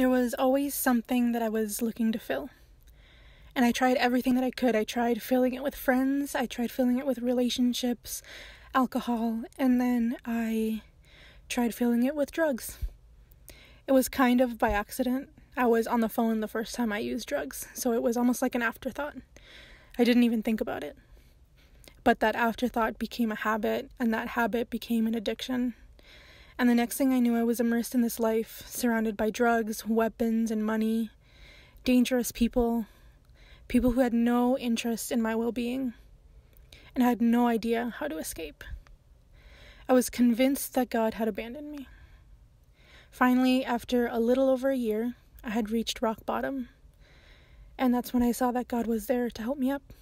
there was always something that I was looking to fill. And I tried everything that I could. I tried filling it with friends, I tried filling it with relationships, alcohol, and then I tried filling it with drugs. It was kind of by accident. I was on the phone the first time I used drugs, so it was almost like an afterthought. I didn't even think about it. But that afterthought became a habit, and that habit became an addiction, and the next thing I knew, I was immersed in this life, surrounded by drugs, weapons, and money, dangerous people, people who had no interest in my well being, and had no idea how to escape. I was convinced that God had abandoned me. Finally, after a little over a year, I had reached rock bottom. And that's when I saw that God was there to help me up.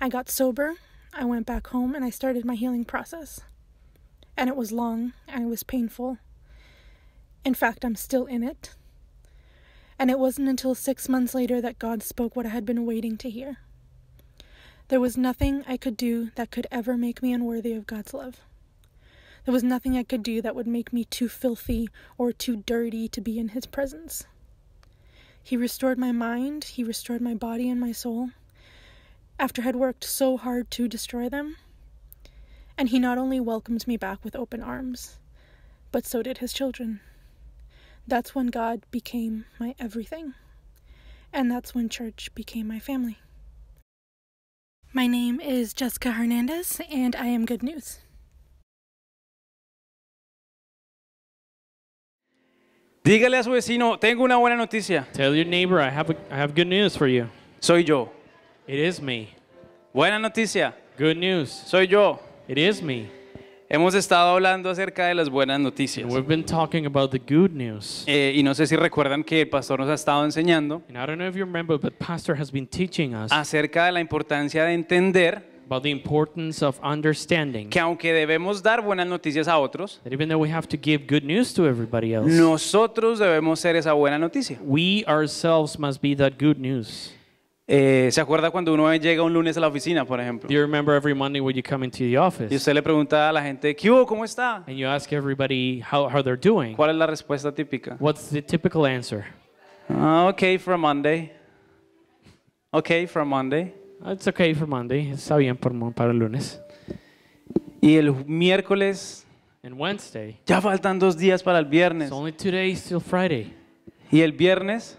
I got sober, I went back home, and I started my healing process and it was long and it was painful. In fact, I'm still in it. And it wasn't until six months later that God spoke what I had been waiting to hear. There was nothing I could do that could ever make me unworthy of God's love. There was nothing I could do that would make me too filthy or too dirty to be in His presence. He restored my mind, He restored my body and my soul. After I had worked so hard to destroy them, and he not only welcomed me back with open arms, but so did his children. That's when God became my everything, and that's when church became my family. My name is Jessica Hernandez, and I am Good News. Dígale a su vecino, tengo una buena noticia. Tell your neighbor I have, a, I have good news for you. Soy yo. It is me. Buena noticia. Good news. Soy yo. me. Hemos estado hablando acerca de las buenas noticias. Eh, y no sé si recuerdan que el pastor nos ha estado enseñando acerca de la importancia de entender que aunque debemos dar buenas noticias a otros, nosotros debemos ser esa buena noticia. Eh, ¿Se acuerda cuando uno llega un lunes a la oficina, por ejemplo? Do you remember every Monday when you come into the office? Y usted le pregunta a la gente, ¿qué ¿Cómo está? And you ask everybody how, how they're doing. ¿Cuál es la respuesta típica? What's the typical answer? Ah, okay for Monday. Okay for Monday. Ah, it's okay for Monday. Está bien por, para el lunes. Y el miércoles. And Wednesday. Ya faltan dos días para el viernes. It's only two days till Friday. Y el viernes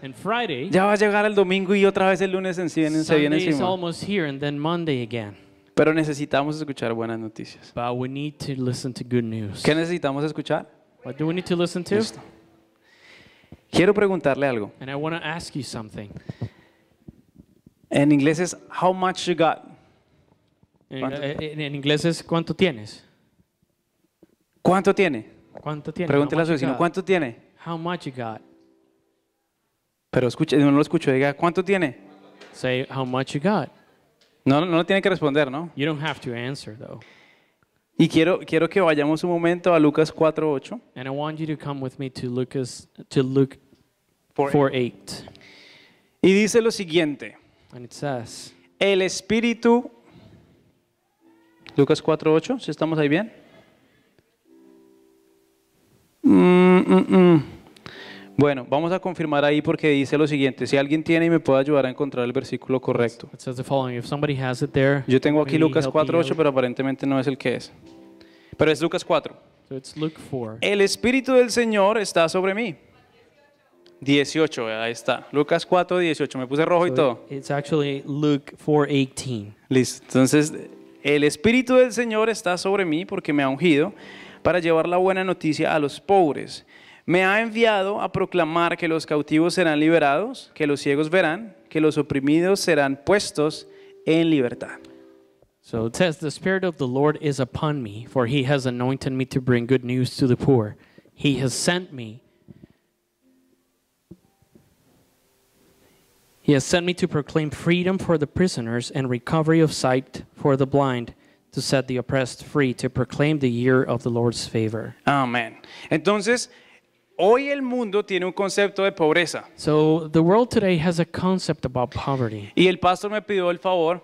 ya va a llegar el domingo y otra vez el lunes en se viene encima. Pero necesitamos escuchar buenas noticias. ¿Qué necesitamos escuchar? Quiero preguntarle algo. En inglés es how much you got. Eh, en, inglés es cuánto tienes. ¿Cuánto tiene? ¿Cuánto tiene? Pregúntele a su vecino, ¿cuánto tiene? How much pero escuche, no lo escucho, diga, ¿cuánto tiene? Say how much you got. No, no, no tiene que responder, ¿no? You don't have to answer though. Y quiero, quiero que vayamos un momento a Lucas 4:8. And I want you to come with me to Lucas to Luke 4:8. Y dice lo siguiente. And it says, el espíritu Lucas 4:8, si estamos ahí bien. Mm, mm, mm. Bueno, vamos a confirmar ahí porque dice lo siguiente, si alguien tiene y me puede ayudar a encontrar el versículo correcto. Yo tengo aquí Lucas 4:8, pero aparentemente no es el que es. Pero es Lucas 4. El espíritu del Señor está sobre mí. 18, eh, ahí está. Lucas 4, 18. Me puse rojo y todo. It's actually Listo. Entonces, el Espíritu del Señor está sobre mí porque me ha ungido para llevar la buena noticia a los pobres. Me ha enviado a proclamar que los cautivos serán liberados, que los ciegos verán, que los oprimidos serán puestos en libertad. So it says, The Spirit of the Lord is upon me, for he has anointed me to bring good news to the poor. He has sent me. He has sent me to proclaim freedom for the prisoners and recovery of sight for the blind, to set the oppressed free, to proclaim the year of the Lord's favor. Amen. Entonces, Hoy el mundo tiene un concepto de pobreza. Y el pastor me pidió el favor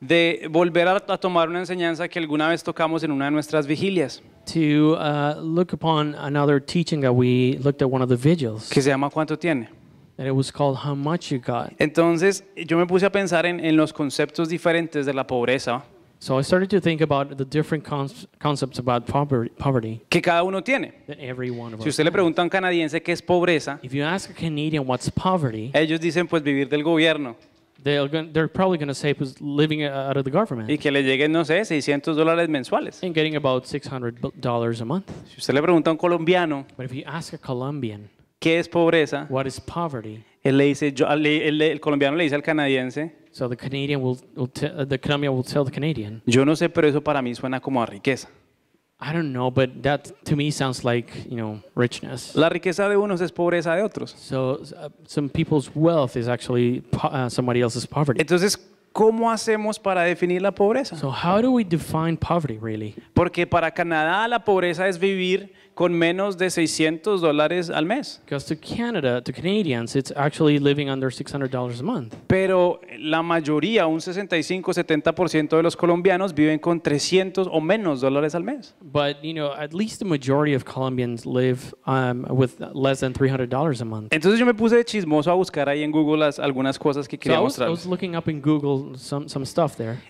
de volver a, tomar una enseñanza que alguna vez tocamos en una de nuestras vigilias. Que se llama ¿Cuánto tiene? Entonces yo me puse a pensar en, en los conceptos diferentes de la pobreza. So I started to think about the different concepts about poverty. Que cada uno tiene. si usted le pregunta a un canadiense qué es pobreza, If you ask a Canadian what's poverty, ellos dicen pues vivir del gobierno. They're, they're probably going to say pues, living uh, out of the government. Y que le lleguen no sé 600 dólares mensuales. And getting about 600 dollars a month. Si usted le pregunta a un colombiano, But if you ask a Colombian, ¿Qué es pobreza? What is poverty? Él le dice, yo, le- él el colombiano le dice al canadiense, So the Canadian will, will te- uh, the Colombian will tell the Canadian, yo no sé, pero eso para mí suena como a riqueza. I don't know, but that to me sounds like you know richness. La riqueza de unos es pobreza de otros. So uh, some people's wealth is actually po- uh, somebody else's poverty. Entonces, ¿cómo hacemos para definir la pobreza? So how do we define poverty really? Porque para Canadá la pobreza es vivir con menos de 600 dólares al mes. Pero la mayoría, un 65-70% de los colombianos viven con 300 o menos dólares al mes. $300 um, Entonces yo me puse chismoso a buscar ahí en Google algunas cosas que quería so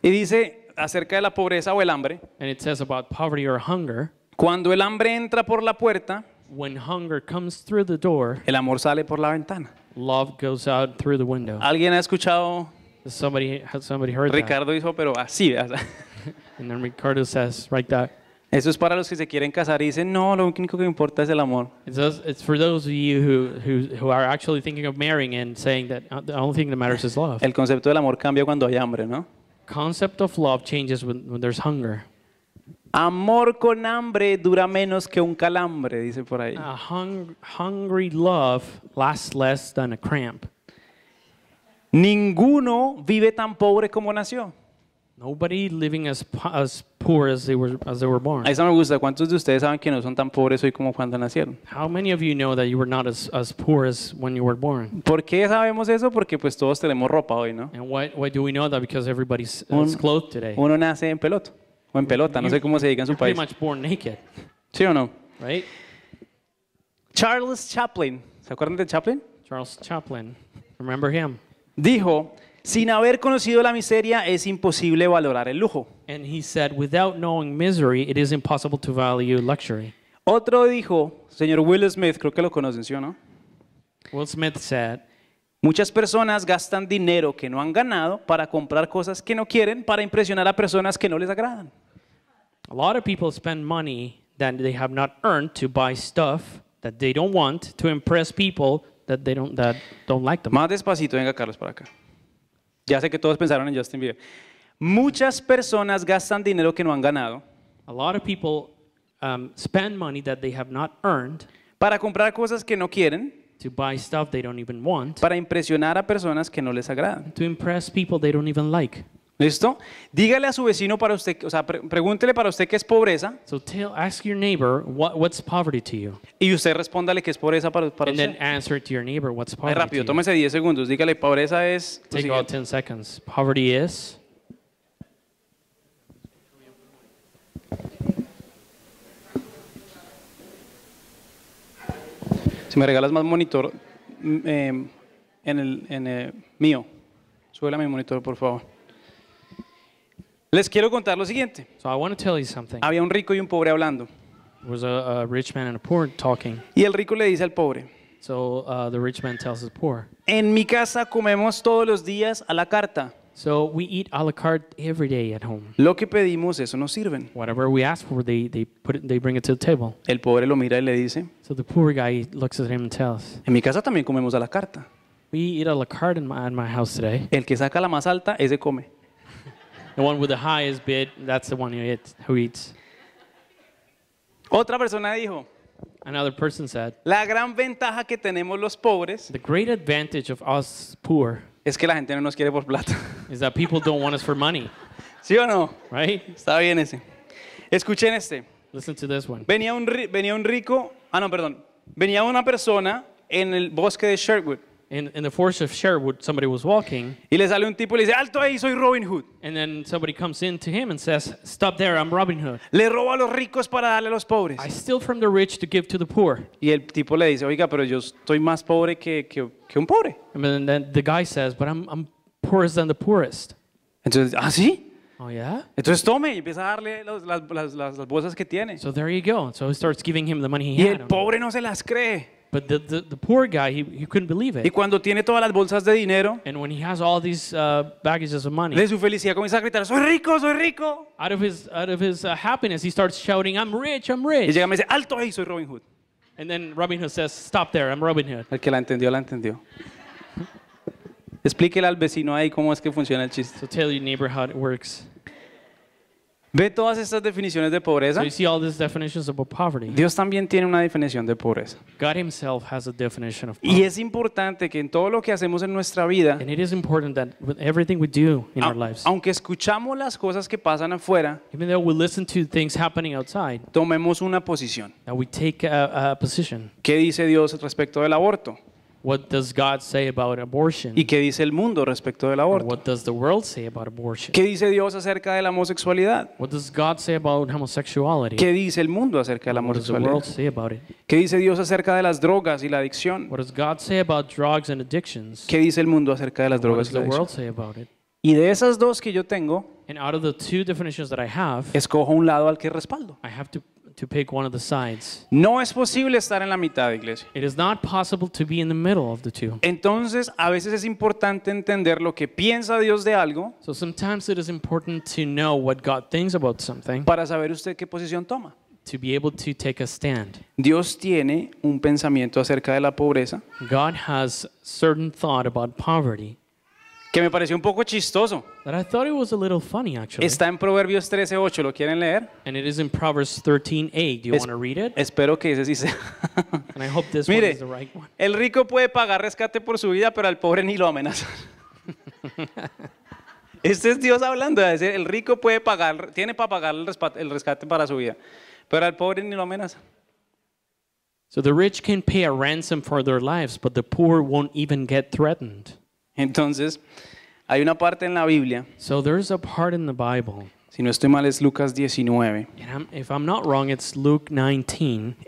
Y dice acerca de la pobreza o el hambre. Cuando el hambre entra por la puerta, when hunger comes through the door, el amor sale por la ventana. Love goes out through the window. ¿Alguien ha escuchado? somebody, has somebody heard Ricardo that? dijo, pero así. And then Ricardo says, like that. Eso es para los que se quieren casar y dicen, no, lo único que importa es el amor. It's, for those of you who, who, who are actually thinking of marrying and saying that uh, the only thing that matters is love. El concepto del amor cambia cuando hay hambre, ¿no? Concept of love changes when, when there's hunger. Amor con hambre dura menos que un calambre, dice por ahí. A hungry love lasts less than a cramp. Ninguno vive tan pobre como nació. Nobody living as, as poor as they were as they were born. A esa me gusta. ¿Cuántos de ustedes saben que no son tan pobres hoy como cuando nacieron? How many of you know that you were not as, as poor as when you were born? ¿Por qué sabemos eso? Porque pues todos tenemos ropa hoy, ¿no? And why, why do we know that? Because everybody's clothed today. Uno nace en peloto. O en pelota, no sé cómo se diga en su país. much born naked. ¿Sí o no? Right? Charles Chaplin, ¿se acuerdan de Chaplin? Charles Chaplin, remember him. Dijo, sin haber conocido la miseria es imposible valorar el lujo. And he said, without knowing misery, it is impossible to value luxury. Otro dijo, señor Will Smith, creo que lo conocen, ¿sí o no? Will Smith said, Muchas personas gastan dinero que no han ganado para comprar cosas que no quieren para impresionar a personas que no les agradan. A lot of people spend money that they have not earned to buy stuff that they don't want to impress people that they that don't like them. Más despacito, venga Carlos para acá. Ya sé que todos pensaron en Justin Bieber. Muchas personas gastan dinero que no han ganado. A lot of people um, spend money that they have not earned para comprar cosas que no quieren to buy stuff they don't even want, para impresionar a personas que no les agradan. to impress people they don't even like. ¿Listo? Dígale a su vecino para usted, o sea, pre- pregúntele para usted qué es pobreza So tell, ask your neighbor what, what's poverty to you, y usted respóndale qué es pobreza para, para and then answer to your neighbor what's Ay, poverty. rápido, to you. tómese 10 segundos. Dígale, pobreza es... Take about 10 seconds. Poverty is Si me regalas más monitor mm, eh, en el, en el eh, mío, sube a mi monitor, por favor. Les quiero contar lo siguiente. Había un rico y un pobre hablando. Y el rico le dice al pobre. Uh, en mi casa comemos todos los días a la carta. So we eat à la carte every day at home. Lo que pedimos, eso nos sirven. Whatever we ask for, they, they, put it, they bring it to the table. El pobre lo mira y le dice. So the poor guy looks at him and tells. En mi casa también comemos a la carta. We eat à la carte in my, in my house today. El que saca la más alta, ese come. the one with the highest bid, that's the one who, eat, who eats. Otra persona dijo. Another person said. La gran ventaja que tenemos los pobres. The great advantage of us poor Es que la gente no nos quiere por plata. is that people don't want us for money, ¿Sí o no? right? Está bien ese. Escuchen este. Listen to this one. Venía un, venía un rico, ah no, perdón. Venía una persona en el bosque de Sherwood In, in the forest of Sherwood, somebody was walking. Y le sale un tipo y le dice, alto ahí, soy Robin Hood. And then somebody comes in to him and says, stop there, I'm Robin Hood. Le robo a los ricos para darle a los pobres. I steal from the rich to give to the poor. Y el tipo le dice, oiga, pero yo estoy más pobre que, que, que un pobre. And then the guy says, but I'm, I'm poorest than the poorest. Entonces, ¿ah, sí? Oh, yeah? Entonces tome y empieza a darle los, las, las, las, bolsas que tiene. So there you go. So he starts giving him the money he y el pobre no se las cree. But the, the, the poor guy, he, he couldn't believe it. Y cuando tiene todas las bolsas de dinero, And when he has all these uh, baggages of money, de su felicidad comienza a gritar, soy rico, soy rico. out of his, out of his uh, happiness, he starts shouting, I'm rich, I'm Y rich. llega y me dice, alto ahí, soy Robin Hood. And then Robin Hood says, Stop there, I'm Robin Hood. El que la entendió, la entendió. Explíquele al vecino ahí cómo es que funciona el chiste. So tell your neighbor how it works. ¿Ve todas estas definiciones de pobreza? Dios también tiene una definición de pobreza. Y es importante que en todo lo que hacemos en nuestra vida, aunque escuchamos las cosas que pasan afuera, tomemos una posición. ¿Qué dice Dios respecto del aborto? What does God say about abortion? ¿Y qué dice el mundo respecto del aborto? What does the world say about abortion? ¿Qué dice Dios acerca de la homosexualidad? What does God say about homosexuality? ¿Qué dice el mundo acerca de la homosexualidad? What does the world say about it? ¿Qué dice Dios acerca de las drogas y la adicción? What does God say about drugs and addictions? ¿Qué dice el mundo acerca de las drogas y la adicción? What does the world say about it? Y de esas dos que yo tengo, And out of the two definitions that I have, escojo un lado al que respaldo. I have to to pick one of the sides. No es posible estar en la mitad, de iglesia. It is not possible to be in the middle of the two. Entonces, a veces es importante entender lo que piensa Dios de algo. So sometimes it is important to know what God thinks about something. Para saber usted qué posición toma. To be able to take a stand. Dios tiene un pensamiento acerca de la pobreza. God has certain thought about poverty que me pareció un poco chistoso. That I thought it was a little funny actually. Está en Proverbios 13:8, ¿lo quieren leer? And it is in Proverbs 13:8. Do you es want to read it? Espero que ese sí sea. And I hope this Mire, one is the right one. El rico puede pagar rescate por su vida, pero al pobre ni lo amenazan. este es Dios hablando, es decir, el rico puede pagar, tiene para pagar el rescate para su vida, pero al pobre ni lo amenazan. So the rich can pay a ransom for their lives, but the poor won't even get threatened. Entonces, hay una parte en la Biblia. Si no estoy mal es Lucas 19.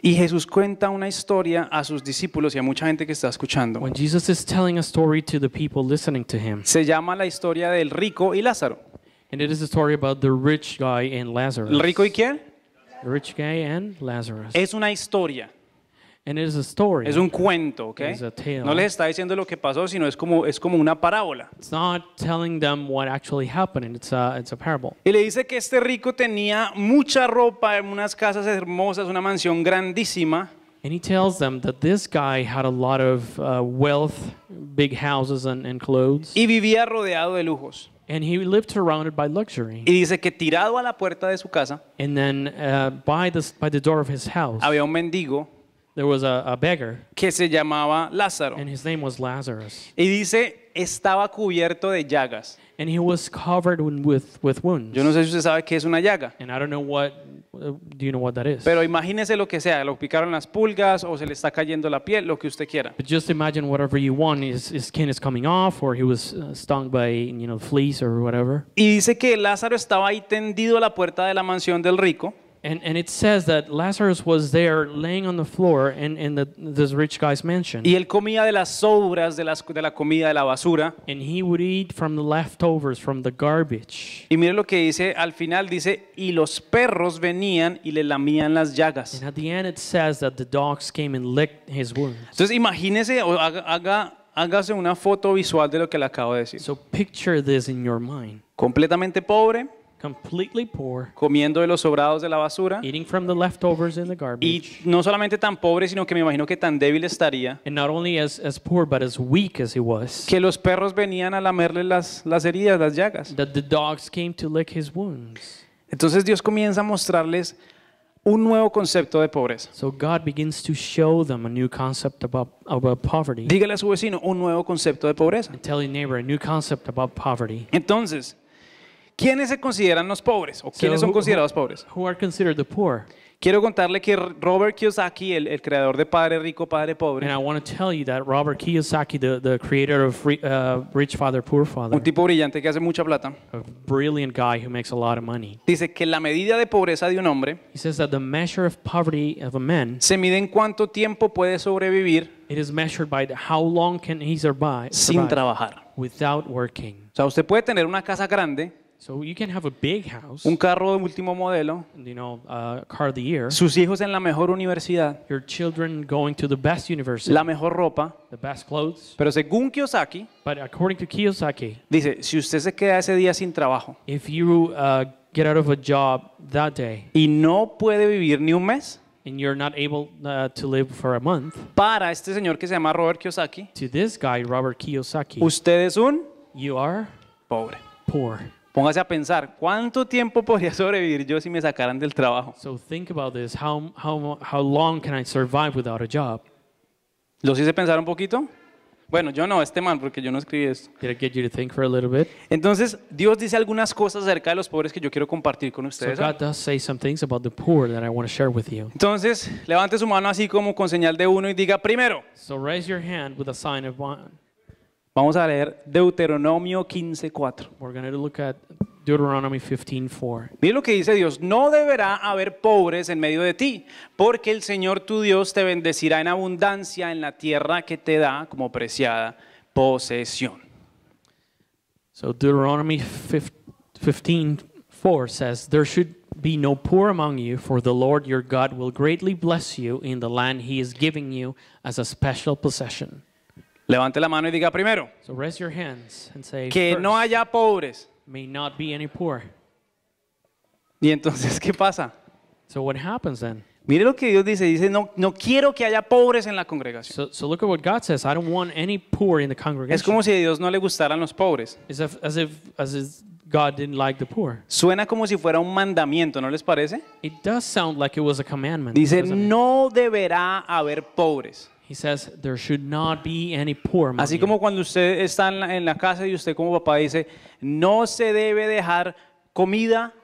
Y Jesús cuenta una historia a sus discípulos y a mucha gente que está escuchando. Se llama la historia del rico y Lázaro. ¿El rico y quién? Es una historia. And it is a story. Es un cuento, ¿ok? It is a tale. No les está diciendo lo que pasó, sino es como, es como una parábola. It's not telling them what actually happened. It's a, it's a parable. Y le dice que este rico tenía mucha ropa, unas casas hermosas, una mansión grandísima. And he tells them that this guy had a lot of uh, wealth, big houses and, and clothes. Y vivía rodeado de lujos. And he lived surrounded by luxury. Y dice que tirado a la puerta de su casa, And then uh, by, the, by the door of his house, había un mendigo a, que se llamaba Lázaro. Y dice, estaba cubierto de llagas. Yo no sé si usted sabe qué es una llaga, pero imagínese lo que sea, lo picaron las pulgas o se le está cayendo la piel, lo que usted quiera. Y dice que Lázaro estaba ahí tendido a la puerta de la mansión del rico And, and it says that Lazarus was there laying on the floor in, in the, this rich guy's mansion. Y él comía de las sobras de, las, de la comida de la basura. And he would eat from the leftovers, from the garbage. Y mire lo que dice al final dice y los perros venían y le lamían las llagas. And at the end it says that the dogs came and licked his wounds. Entonces imagínese o haga, haga hágase una foto visual de lo que le acabo de decir. So picture this in your mind. Completamente pobre completely poor, comiendo de los sobrados de la basura, y no solamente tan pobre, sino que me imagino que tan débil estaría, que los perros venían a lamerle las, las heridas, las llagas. Entonces Dios comienza a mostrarles un nuevo concepto de pobreza. Dígale a su vecino un nuevo concepto de pobreza. Entonces, ¿Quiénes se consideran los pobres o quiénes so, son considerados pobres? Who are considered the poor? Quiero contarle que Robert Kiyosaki, el, el creador de Padre Rico, Padre Pobre, And I want to tell you that Robert Kiyosaki, the, the creator of uh, Rich Father Poor Father, un tipo brillante que hace mucha plata, a brilliant guy who makes a lot of money, dice que la medida de pobreza de un hombre he says that the measure of poverty of a man se mide en cuánto tiempo puede sobrevivir it is measured by how long can he survive, sin trabajar. Without working. O sea, usted puede tener una casa grande So you can have a big house, un carro de último modelo, you know, a car of the year, sus hijos en la mejor universidad, your children going to the best university, la mejor ropa, the best clothes. Pero según Kiyosaki, But according to Kiyosaki, dice, si usted se queda ese día sin trabajo, if you uh, get out of a job that day, y no puede vivir ni un mes, and you're not able uh, to live for a month, para este señor que se llama Robert Kiyosaki, to this guy Robert Kiyosaki, usted es un you are pobre. Poor. Póngase a pensar, ¿cuánto tiempo podría sobrevivir yo si me sacaran del trabajo? So think about this. How, how, how long can I survive without a job? ¿Los hice pensar un poquito? Bueno, yo no, este man, porque yo no escribí esto. Entonces, Dios dice algunas cosas acerca de los pobres que yo quiero compartir con ustedes. Entonces, levante su mano así como con señal de uno y diga primero. So raise your hand with a sign of one. Vamos a leer Deuteronomio 15:4. Mira lo que dice Dios, no deberá haber pobres en medio de ti, porque el Señor tu Dios te bendecirá en abundancia en la tierra que te da como preciada posesión. So Deuteronomy 15:4 says, there should be no poor among you, for the Lord your God will greatly bless you in the land he is giving you as a special possession. Levante la mano y diga primero. que no haya pobres. Y entonces, ¿qué pasa? Mire lo que Dios dice, dice no, no quiero que haya pobres en la congregación. Es como si a Dios no le gustaran los pobres. Suena como si fuera un mandamiento, ¿no les parece? Dice, no deberá haber pobres. He says there should not be any poor among Así como cuando usted está en la, en la casa y usted como papá dice, no se debe dejar comida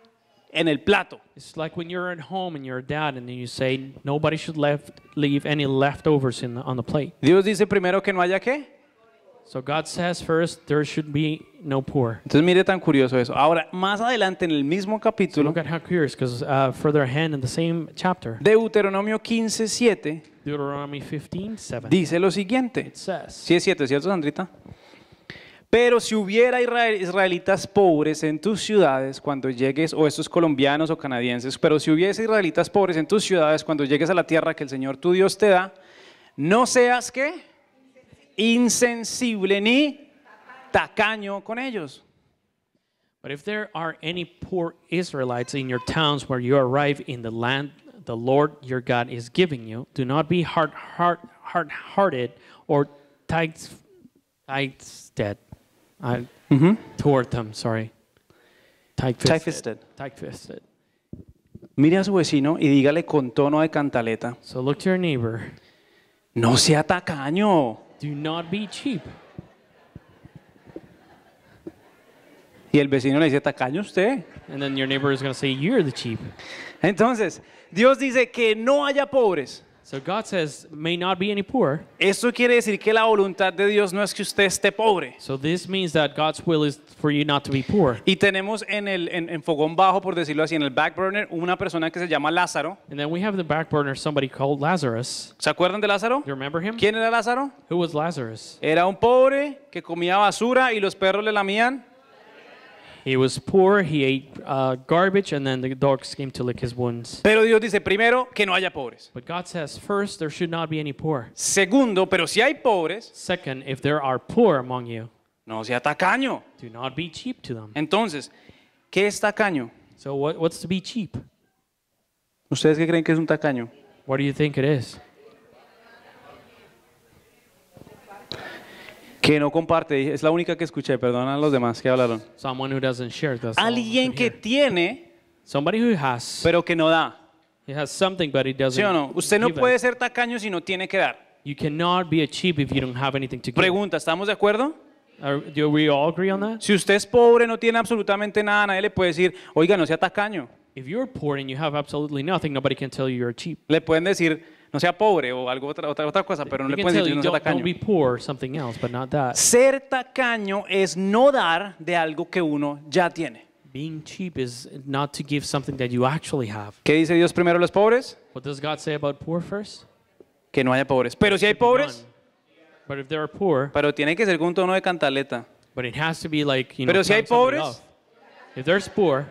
en el plato. It's like when you're at home and you're a dad and then you say nobody should left, leave any leftovers in the, on the plate. Dios dice primero que no haya qué? Entonces mire tan curioso eso. Ahora más adelante en el mismo capítulo, uh, Deuteronomio 15:7 15, dice lo siguiente. Si es 7, ¿cierto, Sandrita? Pero si hubiera israelitas pobres en tus ciudades cuando llegues, o estos colombianos o canadienses, pero si hubiese israelitas pobres en tus ciudades cuando llegues a la tierra que el Señor tu Dios te da, no seas que insensible ni tacaño con ellos. But if there are any poor Israelites in your towns where you arrive in the land the Lord your God is giving you, do not be hard, hard, hard hearted or tight, tight I, mm -hmm. toward them. Sorry, tight Tight, -fisted. tight fisted. Mire a su vecino y dígale con tono de cantaleta. So look to your neighbor. No sea tacaño. Do not be cheap. Y el vecino le dice, tacaño usted. And then your neighbor is going to say, you're the cheap. Entonces, Dios dice que no haya pobres. So God says, may not be any poor. Eso quiere decir que la voluntad de Dios no es que usted esté pobre. So this means that God's will is for you not to be poor. Y tenemos en el en, en fogón bajo, por decirlo así, en el back burner, una persona que se llama Lázaro. And then we have the back burner somebody called Lazarus. ¿Se acuerdan de Lázaro? You remember him? ¿Quién era Lázaro? Who was Lazarus? Era un pobre que comía basura y los perros le lamían. He was poor, he ate uh, garbage, and then the dogs came to lick his wounds. Pero Dios dice primero que no haya pobres. But God says, first, there should not be any poor. Segundo, pero si hay pobres, Second, if there are poor among you, no sea tacaño. do not be cheap to them. Entonces, ¿qué es tacaño? So what, what's to be cheap? ¿Ustedes qué creen que es un tacaño? What do you think it is? Que no comparte, es la única que escuché, perdón a los demás que hablaron. Alguien que tiene, pero que no da. ¿Sí o no? Usted no puede ser tacaño si no tiene que dar. Pregunta, ¿estamos de acuerdo? Si usted es pobre, no tiene absolutamente nada, nadie le puede decir, oiga, no sea tacaño. Le pueden decir, no sea pobre o algo otra, otra, otra cosa, pero no you le pueden decir no sea tacaño. Don't be poor, something else, but not that. Ser tacaño es no dar de algo que uno ya tiene. Being cheap is not to give something that you actually have. ¿Qué dice Dios primero a los pobres? What does God say about poor first? Que no haya pobres. Pero si hay pobres, But if there are poor, pero tiene que ser con un tono de cantaleta. But it has to be like, you know, pero si hay pobres, if there's poor,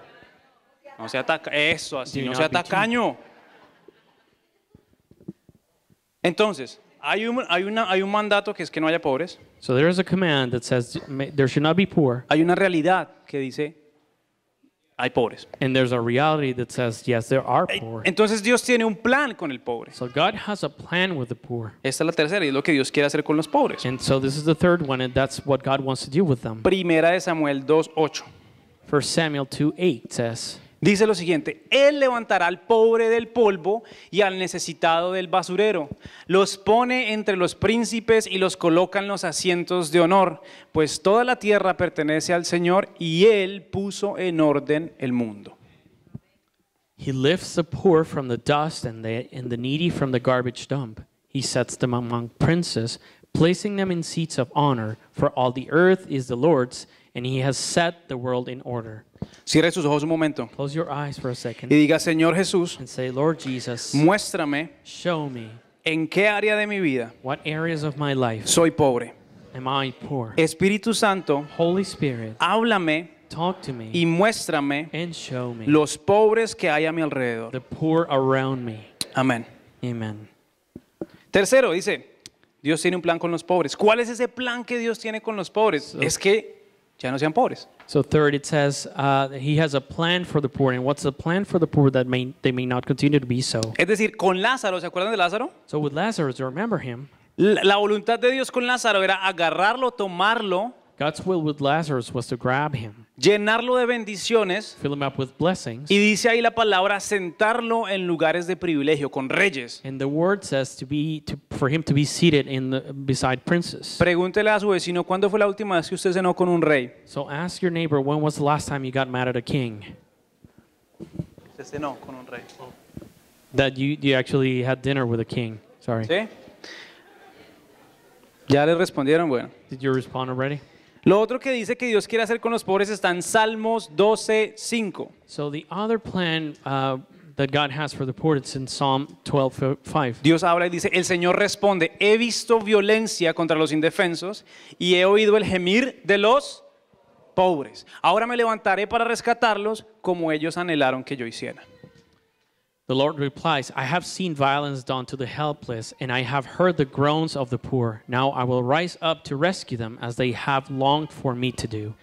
no sea taca eso así, no sea tacaño. Cheap. Entonces, hay un, hay, una, hay un mandato que es que no haya pobres. So there is a command that says there should not be poor, Hay una realidad que dice hay pobres. and there's a reality that says yes, there are poor. Entonces Dios tiene un plan con el pobre. So God has a plan with the poor, Esta es la tercera y es lo que Dios quiere hacer con los pobres. and so this is the third one, and that's what God wants to do with them. Primera de Samuel 2:8. First Samuel 2:8 says, Dice lo siguiente, Él levantará al pobre del polvo y al necesitado del basurero. Los pone entre los príncipes y los coloca en los asientos de honor, pues toda la tierra pertenece al Señor y Él puso en orden el mundo. He lifts the poor from the dust and the, and the needy from the garbage dump. He sets them among princes, placing them in seats of honor, for all the earth is the Lord's and he has set the world in order. Cierre sus ojos un momento. Y diga, Señor Jesús, muéstrame en qué área de mi vida soy pobre. Espíritu Santo, háblame y muéstrame los pobres que hay a mi alrededor. Amén. Tercero, dice, Dios tiene un plan con los pobres. ¿Cuál es ese plan que Dios tiene con los pobres? Es que ya no sean pobres. So third, it says uh, he has a plan for the poor, and what's the plan for the poor that may, they may not continue to be so? Es decir, con Lázaro, ¿se acuerdan de Lázaro? So with Lazarus, remember him. La, la voluntad de Dios con Lázaro era agarrarlo, tomarlo. God's will with Lazarus was to grab him. llenarlo de bendiciones. Y dice ahí la palabra sentarlo en lugares de privilegio con reyes. the word says to be to, for him to be seated princes. Pregúntele a su vecino cuándo fue la última vez que usted cenó con un rey. So ask your neighbor when was the last time you got mad at a king? Se cenó con un rey. Oh. That you you actually had dinner with a king. Sorry. ¿Sí? Ya le respondieron, bueno. Did you respond already? Lo otro que dice que Dios quiere hacer con los pobres está en Salmos 12:5. So other plan Dios habla y dice, "El Señor responde, he visto violencia contra los indefensos y he oído el gemir de los pobres. Ahora me levantaré para rescatarlos como ellos anhelaron que yo hiciera." The Lord replies, I have seen violence done to the helpless, and I have heard the groans of the poor. Now I will rise up to rescue them as they have longed for me to do.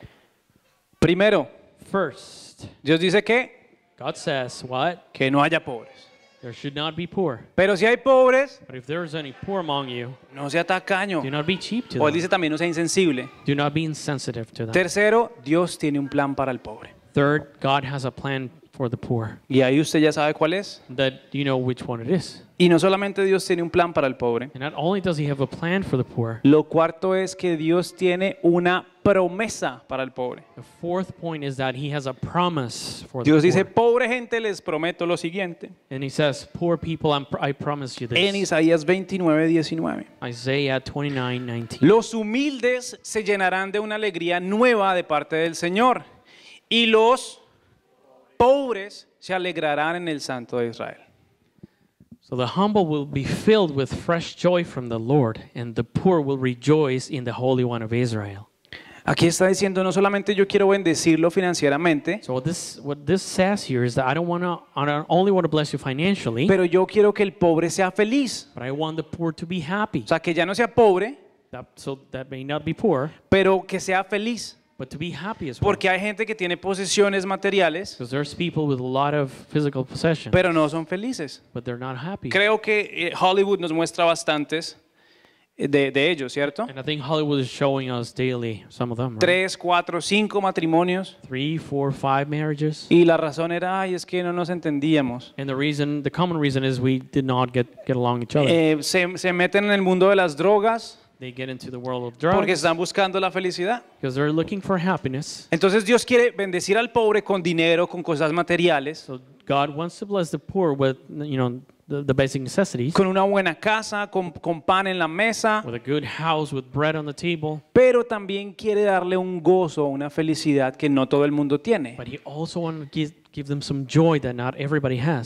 Primero, first, Dios dice que God says what? Que no haya pobres. There should not be poor. Pero si hay pobres, But if there is any poor among you, no sea tacaño. do not be cheap to O él them. dice también no sea insensible. Do not be insensitive to them. Tercero, Dios tiene un plan para el pobre. Third, God has a plan Y ahí usted ya sabe cuál es. That you know which one it is. Y no solamente Dios tiene un plan para el pobre. not only does he have a plan for the poor. Lo cuarto es que Dios tiene una promesa para el pobre. The fourth point is that he has a promise for Dios dice, pobre gente, les prometo lo siguiente. And he poor people, I promise you this. En Isaías 29, 29, 19. Los humildes se llenarán de una alegría nueva de parte del Señor. Y los pobres se alegrarán en el Santo de Israel. So the humble will be filled with fresh joy from the Lord, and the poor will rejoice in the Holy One of Israel. Aquí está diciendo no solamente yo quiero bendecirlo financieramente, So what this what this says here is that I don't want to I don't only want to bless you financially, pero yo quiero que el pobre sea feliz. but I want the poor to be happy. O sea, que ya no sea pobre, That- so that may not be poor, pero que sea feliz. But to be happy as well. Porque hay gente que tiene posesiones materiales, Because there's people with a lot of physical possessions, pero no son felices. but they're not happy. Creo que eh, Hollywood nos muestra bastantes eh, de, de ellos, ¿cierto? And I think Hollywood is showing us daily some of them. Right? Tres, cuatro, cinco matrimonios. Three, four, five marriages. Y la razón era, ay, es que no nos entendíamos. And the reason, the common reason is we did not get, get along each other. Eh, se, se meten en el mundo de las drogas, porque están buscando la felicidad. Entonces Dios quiere bendecir al pobre con dinero, con cosas materiales. Con una buena casa, con, pan en la mesa. Pero también quiere darle un gozo, una felicidad que no todo el mundo tiene.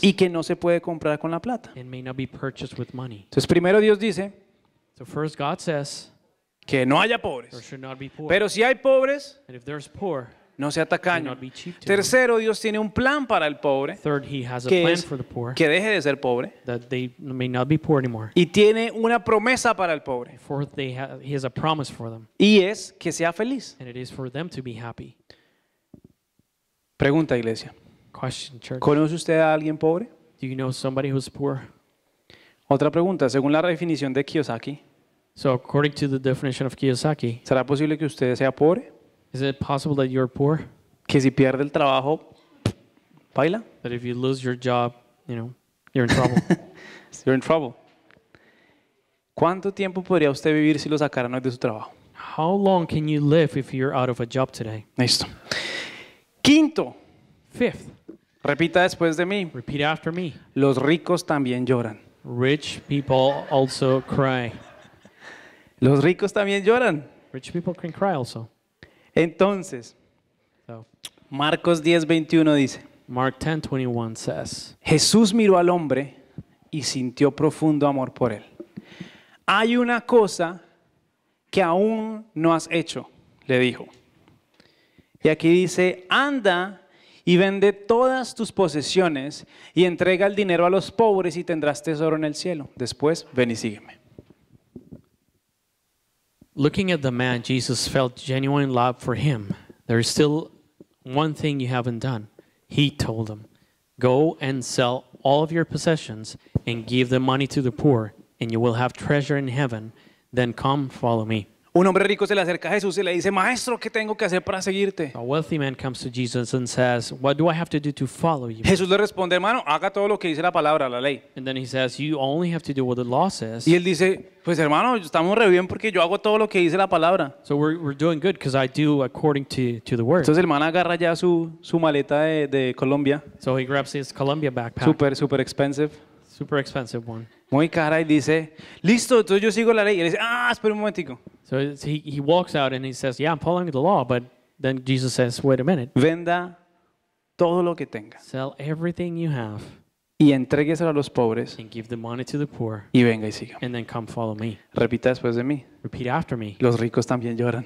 Y que no se puede comprar con la plata. And Entonces primero Dios dice So first God says, que no haya pobres. There should not be poor. Pero si hay pobres, And if there's poor, no sea tacaño. Tercero, Dios tiene un plan para el pobre, Third, he has a que, plan es, for the poor, que deje de ser pobre. That they may not be poor anymore. Y tiene una promesa para el pobre. Fourth, they ha he has a promise for them. Y es que sea feliz. And it is for them to be happy. Pregunta, iglesia. Question, ¿Conoce usted a alguien pobre? Do you know somebody who's poor? Otra pregunta, según la definición de Kiyosaki, So according to the definition of Kiyosaki, ¿será posible que usted sea pobre? is it possible that you're poor? ¿Que si pierde el trabajo, baila? That if you lose your job, you know, you're in trouble. You're in trouble. ¿Cuánto tiempo podría usted vivir si lo sacaran hoy de su trabajo? How long can you live if you're out of a job today? Listo. Quinto, Fifth, repita después de mí, repeat after me. los ricos también lloran. Rich people also cry. Los ricos también lloran. Rich people can cry also. Entonces, Marcos Marcos 10:21 dice, Mark 10:21 says, Jesús miró al hombre y sintió profundo amor por él. Hay una cosa que aún no has hecho, le dijo. Y aquí dice, anda y vende todas tus posesiones y entrega el dinero a los pobres y tendrás tesoro en el cielo. Después, ven y sígueme. Looking at the man, Jesus felt genuine love for him. There is still one thing you haven't done. He told him, Go and sell all of your possessions and give the money to the poor, and you will have treasure in heaven. Then come, follow me. Un hombre rico se le acerca a Jesús y le dice, "Maestro, ¿qué tengo que hacer para seguirte?" A wealthy man comes to Jesus and says, "What do I have to do to follow you?" Jesús le responde, "Hermano, haga todo lo que dice la palabra, la ley." And then he says, "You only have to do what the law says." Y él dice, "Pues hermano, estamos re bien porque yo hago todo lo que dice la palabra." So we're, we're doing good because I do according to, to the word. Entonces el man agarra ya su, su maleta de, de Colombia. So he grabs his Colombia backpack. Super super expensive. Super expensive one. Muy cara y dice, "Listo, entonces yo sigo la ley." Y él dice, "Ah, espera un momentico." So he, he walks out and he says, yeah, I'm following the law, but then Jesus says, wait a minute. Venda todo lo que tenga. Sell everything you have. Y entrégueselo a los pobres. And give the money to the poor. Y venga y siga. And then come follow me. Repita después de mí. Repeat after me. Los ricos también lloran.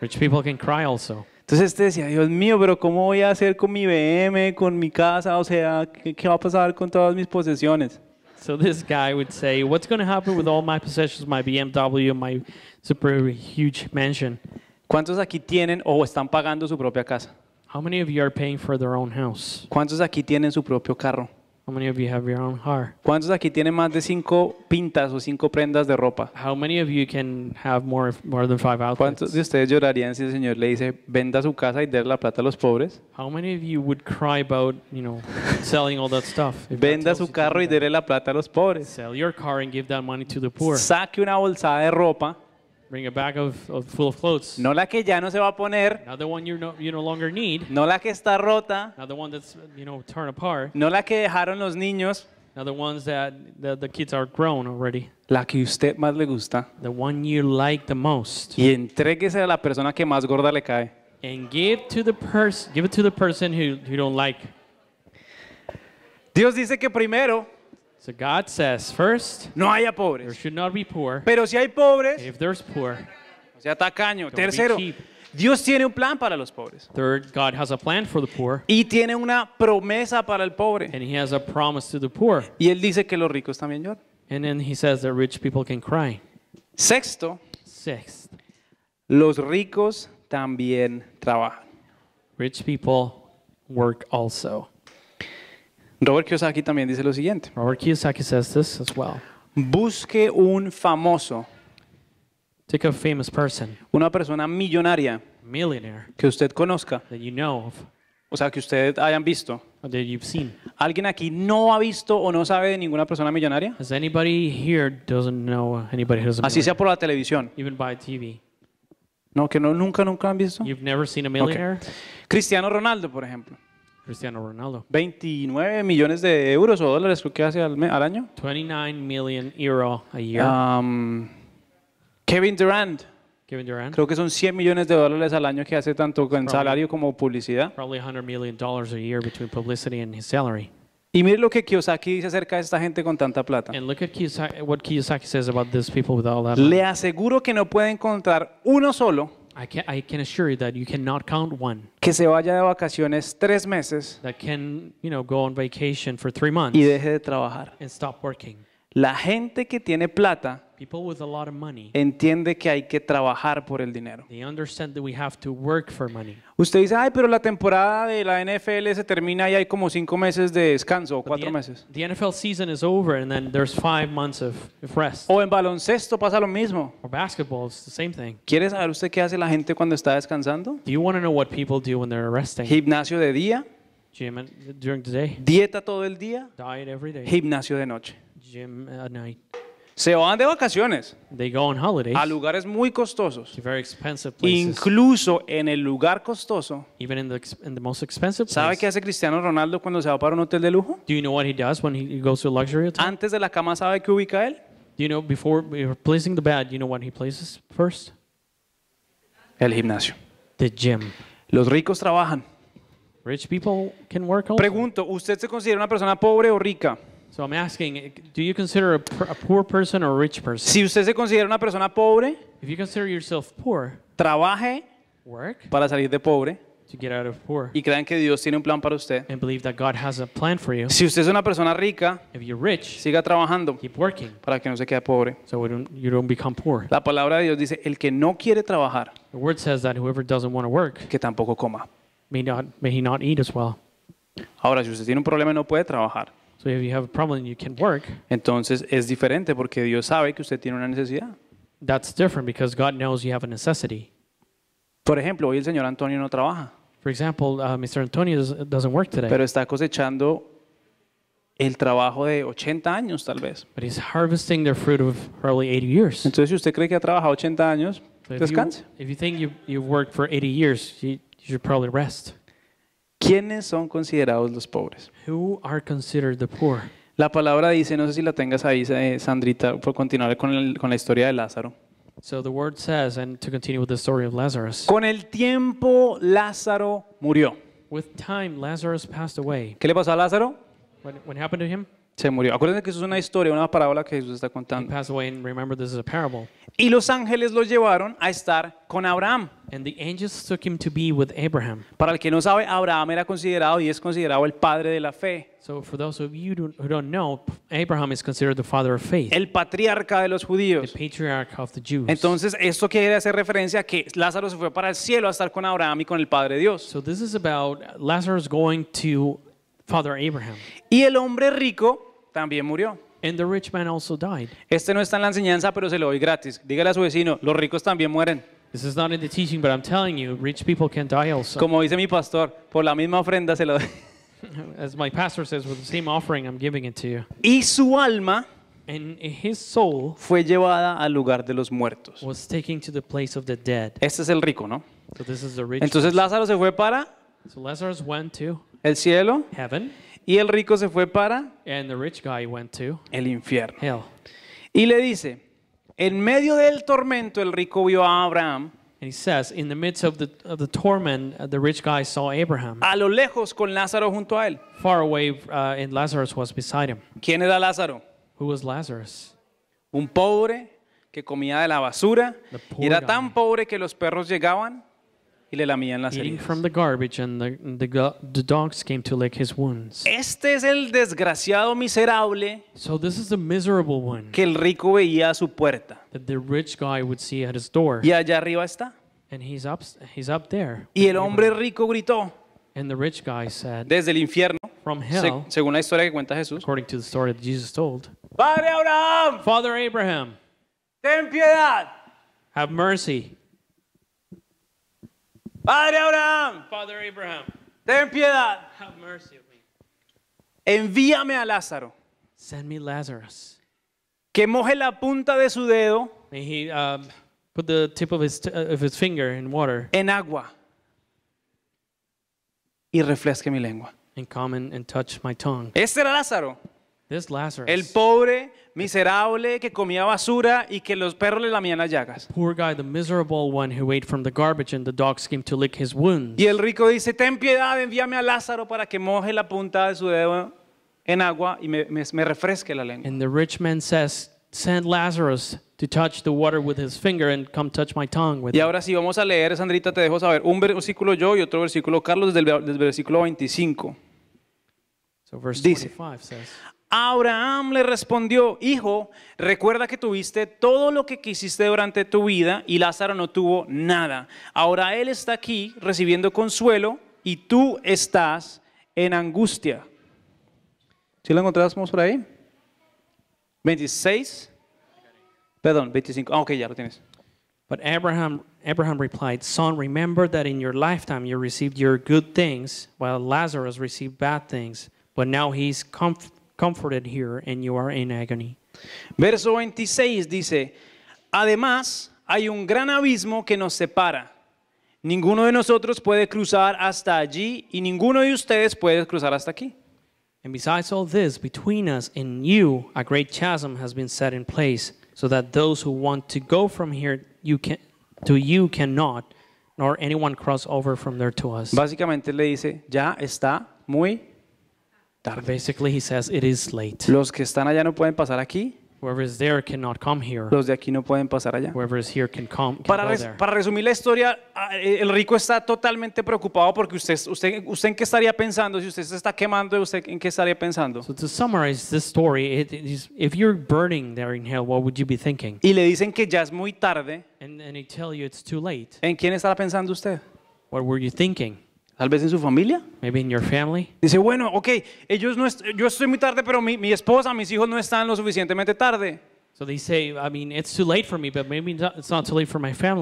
Rich people can cry also. Entonces este decía, Dios mío, pero ¿cómo voy a hacer con mi BM, con mi casa? O sea, ¿qué, ¿qué, va a pasar con todas mis posesiones? So this guy would say, "What's going to happen with all my possessions, my BMW, my super huge mansion?" ¿Cuántos aquí tienen o están pagando su propia casa? How many of you are paying for their own house? ¿Cuántos aquí tienen su propio carro? How many of you have your own car? ¿Cuántos aquí tienen más de cinco pintas o cinco prendas de ropa? How many of you can have more more than five outfits? ¿Cuántos de ustedes llorarían si el Señor le dice, "Venda su casa y dé la plata a los pobres"? How many of you would cry about, you know, selling all that stuff? Venda su carro y déle la plata a los pobres. Sell your car and give that money to the poor. Saque una bolsada de ropa no la que ya no se va a poner. no, la que está rota. No la que dejaron los niños. La que usted más le gusta. Y entréguese a la persona que más gorda le cae. Dios dice que primero So God says, first, no haya pobres. There should not be poor. Pero si hay pobres, if there's poor, o sea, tacaño. Tercero, Dios tiene un plan para los pobres. Third, God has a plan for the poor. Y tiene una promesa para el pobre. And he has a promise to the poor. Y él dice que los ricos también lloran. And then he says that rich people can cry. Sexto, Sixth, los ricos también trabajan. Rich people work also. Robert Kiyosaki también dice lo siguiente. Robert Kiyosaki says this as well. Busque un famoso. Take a famous person. Una persona millonaria. Millionaire. Que usted conozca. That you know of. O sea, que usted hayan visto. That you've seen. ¿Alguien aquí no ha visto o no sabe de ninguna persona millonaria? Has anybody here doesn't know anybody who's Así sea por la televisión. Even by TV. No, que no, nunca, nunca han visto. You've never seen a millionaire? Cristiano Ronaldo, por ejemplo. Cristiano Ronaldo. 29 millones de euros o dólares creo que hace al, año. 29 million euro a year. Um, Kevin Durant. Kevin Durant. Creo que son 100 millones de dólares al año que hace tanto con salario como publicidad. 100 million dollars a year between publicity and his salary. Y mire lo que Kiyosaki dice acerca de esta gente con tanta plata. Le aseguro que no puede encontrar uno solo I can, I can assure you that you cannot count one que se vaya de vacaciones tres meses that can, you know, go on vacation for three months y deje de trabajar. and stop working. La gente que tiene plata Entiende que hay que trabajar por el dinero. Usted dice, ay, pero la temporada de la NFL se termina y hay como cinco meses de descanso o cuatro meses. NFL season is over and then there's months rest. O en baloncesto pasa lo mismo. Quieres ¿Quiere saber usted qué hace la gente cuando está descansando? Gimnasio de día. Dieta todo el día. Gimnasio de noche se van de vacaciones a lugares muy costosos. Incluso en el lugar costoso, ¿sabe qué hace Cristiano Ronaldo cuando se va para un hotel de lujo? Antes de la cama, ¿sabe qué ubica él? El gimnasio. Los ricos trabajan. Pregunto, ¿usted se considera una persona pobre o rica? So I'm asking, eh, do you consider a, a poor person or a rich person? Si usted se considera una persona pobre, If you consider yourself poor, trabaje work para salir de pobre to get out of poor y crean que Dios tiene un plan para usted. and believe that God has a plan for you. Si usted es una persona rica, If you're rich, siga trabajando keep working para que no se quede pobre. so don't, you don't become poor. La palabra de Dios dice, el que no quiere trabajar, The word says that whoever doesn't want to work que tampoco coma. may not may he not eat as well. Ahora, si usted tiene un problema y no puede trabajar, So if you have a problem, you can work. Entonces es diferente porque Dios sabe que usted tiene una necesidad. That's different because God knows you have a necessity. Por ejemplo, hoy el señor Antonio no trabaja. For example, uh, Mr. Antonio doesn't work today. Pero está cosechando el trabajo de 80 años tal vez. But he's harvesting the fruit of probably 80 years. Entonces si usted cree que ha trabajado 80 años, so descanse. If you, if you think you, you've worked for 80 years, you, you should probably rest. ¿Quiénes son considerados los pobres? La palabra dice, no sé si la tengas ahí, eh, Sandrita, por continuar con, la historia de Lázaro. Con el tiempo Lázaro murió. ¿Qué le pasó a Lázaro? happened to him? se murió. Acuérdense que eso es una historia, una parábola que Jesús está contando. Y los ángeles lo llevaron a estar con Abraham. Para el que no sabe, Abraham era considerado y es considerado el padre de la fe, el patriarca de los judíos. Entonces, esto quiere hacer referencia a que Lázaro se fue para el cielo a estar con Abraham y con el Padre Dios. Abraham. Y el hombre rico también murió. Este no está en la enseñanza, pero se lo doy gratis. Dígale a su vecino, los ricos también mueren. Como dice mi pastor, por la misma ofrenda se lo doy. Y su alma fue llevada al lugar de los muertos. Este es el rico, ¿no? Entonces Lázaro se fue para el cielo. Y el rico se fue para el infierno. Y le dice, en medio del tormento el rico vio a Abraham. A lo lejos con Lázaro junto a él. Uh, ¿Quién era Lázaro? Un pobre que comía de la basura. y era tan pobre que los perros llegaban Eating from the garbage and the, the, the, dogs came to lick his wounds. Este es el desgraciado miserable so this is the miserable one que el rico veía a su puerta. That the rich guy would see at his door. Y allá arriba está. And he's up, he's up there. Y el hombre rico gritó. And the rich guy said, Desde el infierno, from hell, se, según la historia que cuenta Jesús, according to the story that Jesus told, Padre Abraham, Father Abraham, ten piedad, have mercy. Padre Abraham, Father Abraham, ten piedad. Have mercy on me. Envíame a Lázaro. Send me Lazarus. Que moje la punta de su dedo. May he um, put the tip of his, uh, of his finger in water. En agua. Y refresque mi lengua. And come and, and touch my tongue. Este era Lázaro. El pobre, miserable, que comía basura y que los perros le lamían las llagas. miserable ate garbage Y el rico dice, ten piedad, envíame a Lázaro para que moje la punta de su dedo en agua y me, refresque la lengua. Y ahora sí, vamos a leer, Sandrita, te dejo saber, un versículo yo y otro versículo Carlos del el, versículo 25. Dice. Abraham le respondió, hijo, recuerda que tuviste todo lo que quisiste durante tu vida y Lázaro no tuvo nada. Ahora él está aquí recibiendo consuelo y tú estás en angustia. ¿Sí lo encontramos por ahí? 26. Perdón, 25. Ah, ok, ya lo tienes. But Abraham, Abraham replied, Son, remember that in your lifetime you received your good things, while Lazarus received bad things. But now he's comfortable. comforted here and you are in agony. Verso 26 dice, además hay un gran abismo que nos separa. Ninguno de nosotros puede cruzar hasta allí y ninguno de ustedes puede cruzar hasta aquí. And besides all this, between us and you, a great chasm has been set in place, so that those who want to go from here you can, to you cannot, nor anyone cross over from there to us. Básicamente le dice, ya está muy that basically he says it is late. Los que están allá no pueden pasar aquí. Whoever is there cannot come here. Los de aquí no pueden pasar allá. Whoever is here can come. Can para, go there. para resumir la historia, ah, eh, el rico está totalmente preocupado porque usted, usted, usted en qué estaría pensando si usted se está quemando, usted en qué estaría pensando. So to summarize this story, it, it is, if you're burning there in hell, what would you be thinking? Y le dicen que ya es muy tarde. And, and they tell you it's too late. ¿En quién estará pensando usted? What were you thinking? Tal vez en su familia. Dice, bueno, ok, ellos no yo estoy muy tarde, pero mi, mi esposa, mis hijos no están lo suficientemente tarde.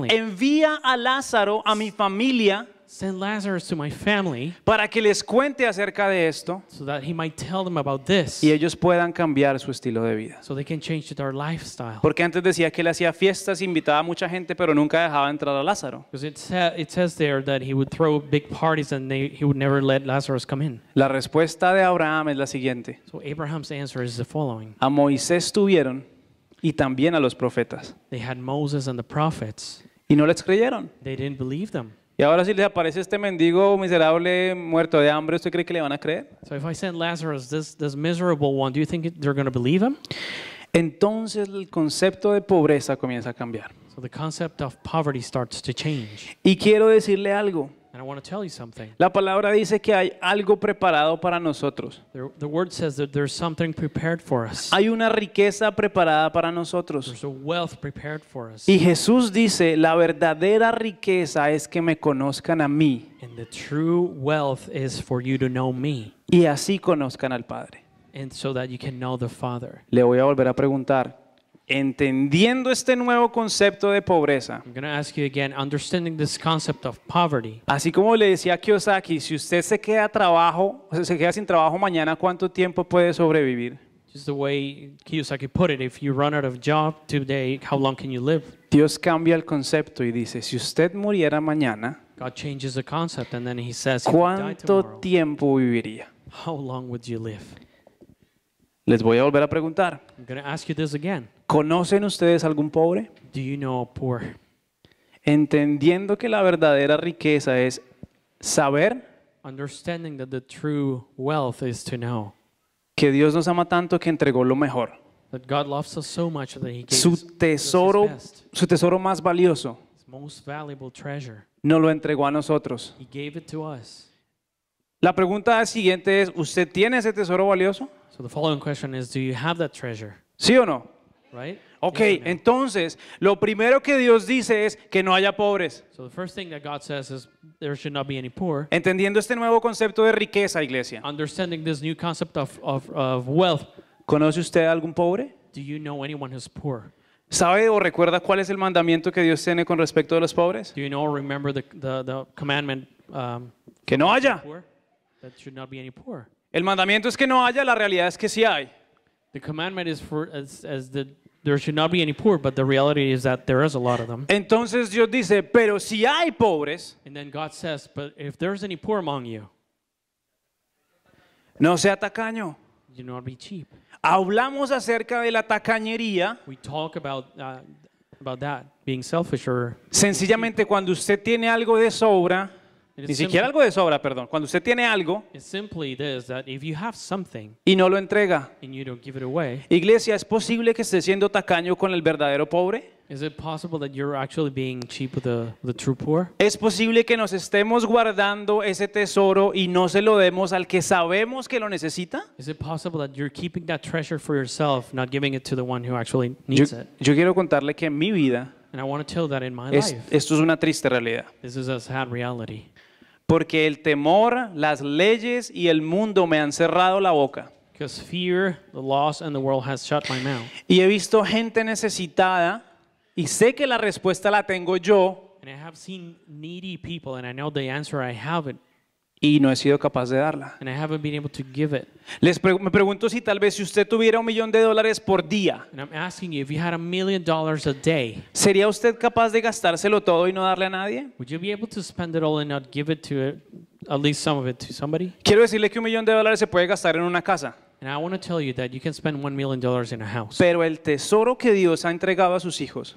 Envía a Lázaro a mi familia Send Lazarus to my family, para que les cuente acerca de esto so that he might tell them about this, y ellos puedan cambiar su estilo de vida. So they can change their lifestyle. Porque antes decía que él hacía fiestas, invitaba a mucha gente, pero nunca dejaba entrar a Lázaro. it, says there that he he would would throw big parties and they, never let Lazarus come in La respuesta de Abraham es la siguiente. So Abraham's answer is the following. A Moisés tuvieron y también a los profetas. They had Moses and the prophets. Y no les creyeron. They didn't believe them. Y ahora si les aparece este mendigo miserable muerto de hambre, ¿usted cree que le van a creer? Entonces el concepto de pobreza comienza a cambiar. starts Y quiero decirle algo. And I want to tell you something. La palabra dice que hay algo preparado para nosotros. The, the word says that there's something prepared for us. Hay una riqueza preparada para nosotros. There's a wealth prepared for us. Y Jesús dice, la verdadera riqueza es que me conozcan a mí. And the true wealth is for you to know me. Y así conozcan al Padre. And so that you can know the Father. Le voy a volver a preguntar, entendiendo este nuevo concepto de pobreza. I'm going to ask you again, understanding this concept of poverty. Así como le decía Kiyosaki, si usted se queda trabajo, o se queda sin trabajo mañana, ¿cuánto tiempo puede sobrevivir? Just the way Kiyosaki put it, if you run out of job today, how long can you live? Dios cambia el concepto y dice, si usted muriera mañana, God changes the concept and then he says, ¿cuánto tomorrow, tiempo viviría? How long would you live? Les voy a volver a preguntar. I'm going to ask you this again. ¿Conocen ustedes algún pobre? Entendiendo que la verdadera riqueza es saber que Dios nos ama tanto que entregó lo mejor. su tesoro, su tesoro más valioso, no lo entregó a nosotros. La pregunta siguiente es, ¿usted tiene ese tesoro valioso? ¿Sí o no? Ok, entonces lo primero que Dios dice es que no haya pobres. Entendiendo este nuevo concepto de riqueza, iglesia. ¿Conoce usted a algún pobre? ¿Sabe o recuerda cuál es el mandamiento que Dios tiene con respecto a los pobres? Um, que no haya. El mandamiento es que no haya, la realidad es que sí hay. the commandment is for as, as the there should not be any poor, but the reality is that there is a lot of them. Entonces Dios dice, pero si hay pobres, And then God says, but if there's any poor among you, no sea tacaño. do not be cheap. Hablamos acerca de la tacañería. We talk about uh, about that being selfish or Sencillamente cuando usted tiene algo de sobra, Ni siquiera algo de sobra, perdón. Cuando usted tiene algo y no lo entrega, iglesia, ¿es posible que esté siendo tacaño con el verdadero pobre? ¿Es posible que nos estemos guardando ese tesoro y no se lo demos al que sabemos que lo necesita? Yo, quiero contarle que en mi vida Esto es una triste realidad. Porque el temor, las leyes y el mundo me han cerrado la boca. Because fear, the laws and the world has shut my mouth. Y he visto gente necesitada y sé que la respuesta la tengo yo. And I have seen needy people and I know the answer I have it y no he sido capaz de darla. Les me pregunto si tal vez si usted tuviera un millón de dólares por día, ¿sería usted capaz de gastárselo todo y no darle a nadie? Quiero decirle que un millón de dólares se puede gastar en una casa, pero el tesoro que Dios ha entregado a sus hijos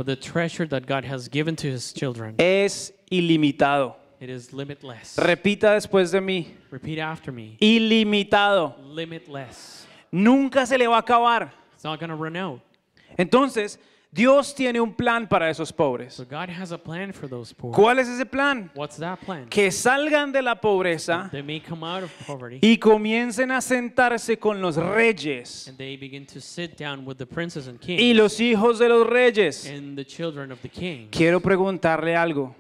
es ilimitado. Repita después de mí. Ilimitado. Nunca se le va a acabar. Entonces, Dios tiene un plan para esos pobres. ¿Cuál es ese plan? Que salgan de la pobreza y comiencen a sentarse con los reyes y los hijos de los reyes. Quiero preguntarle algo.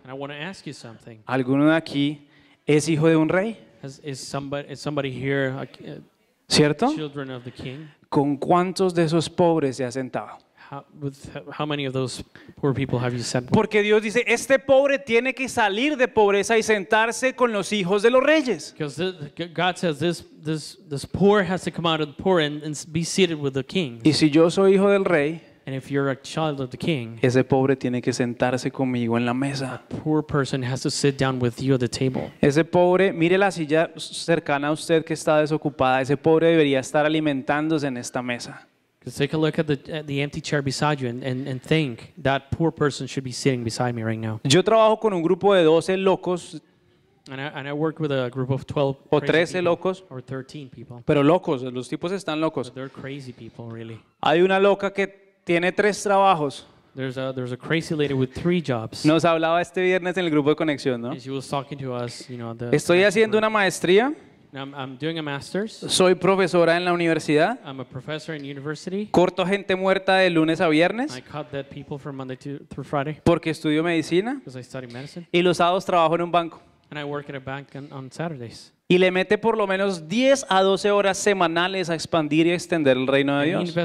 ¿Alguno de aquí es hijo de un rey? ¿Cierto? ¿Con cuántos de esos pobres se ha sentado? Porque Dios dice, este pobre tiene que salir de pobreza y sentarse con los hijos de los reyes. Y si yo soy hijo del rey, And if you're a child of the king, ese pobre tiene que sentarse conmigo en la mesa. Poor person has to sit down with you at the table. Ese pobre, mire la silla cercana a usted que está desocupada, ese pobre debería estar alimentándose en esta mesa. Because take a look at the, at the empty chair beside you and, and, and think that poor person should be sitting beside me right now. Yo trabajo con un grupo de 12 locos And I, and I worked with a group of 12 o 13 people, locos, or 13 people. pero locos, los tipos están locos. But they're crazy people, really. Hay una loca que tiene tres trabajos. There's a, there's a crazy lady with three jobs. Nos hablaba este viernes en el grupo de conexión, ¿no? And she was talking to us, you know, the, Estoy haciendo una maestría master's. Soy profesora en la universidad. I'm a Corto gente muerta de lunes a viernes. Porque estudio medicina. Y los sábados trabajo en un banco. Y le mete por lo menos 10 a 12 horas semanales a expandir y extender el reino de And Dios.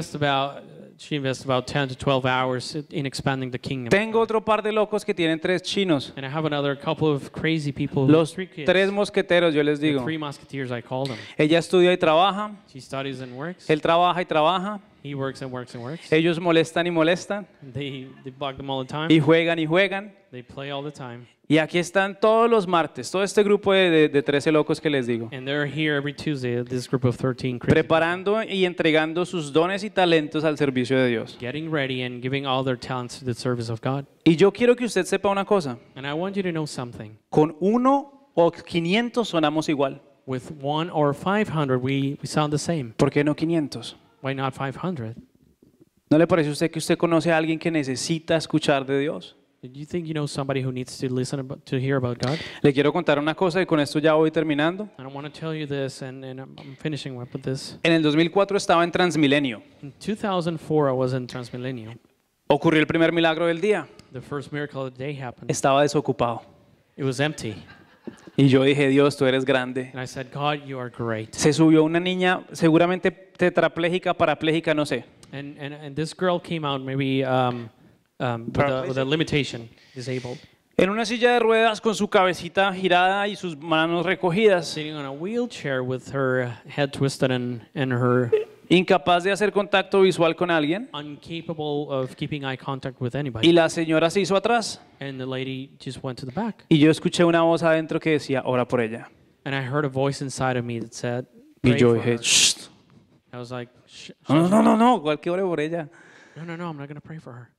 She invests about 10 to 12 hours in expanding the kingdom. Tengo otro par de locos que tienen tres chinos. Los tres mosqueteros, yo les digo. Ella estudia y trabaja. Él trabaja y trabaja. Ellos molestan y molestan. Y juegan y juegan. Y aquí están todos los martes, todo este grupo de, de, 13 locos que les digo. preparando y entregando sus dones y talentos al servicio de Dios. Y yo quiero que usted sepa una cosa. Con uno o 500 sonamos igual. ¿Por qué no 500? 500? ¿No le parece a usted que usted conoce a alguien que necesita escuchar de Dios? Le quiero contar una cosa y con esto ya voy terminando. En el 2004 estaba en Transmilenio. In Ocurrió el primer milagro del día. Estaba desocupado. Y yo dije, Dios, tú eres grande. Se subió una niña, seguramente tetrapléjica, parapléjica, no sé. this girl came um, um, with, a, with a limitation, disabled. En una silla de ruedas con su cabecita girada y sus manos recogidas. Sitting on a wheelchair with her head twisted and, and her Incapaz de hacer contacto visual con alguien. incapable of keeping eye contact with anybody. Y la señora se hizo atrás. And the lady just went to the back. Y yo escuché una voz adentro que decía, ora por ella. And I heard a voice inside of me that said, Y Pray yo dije, "Shh, I was like, "Sh- no, no, no, no, igual ore por ella. no, no, no, I'm not going to pray for her.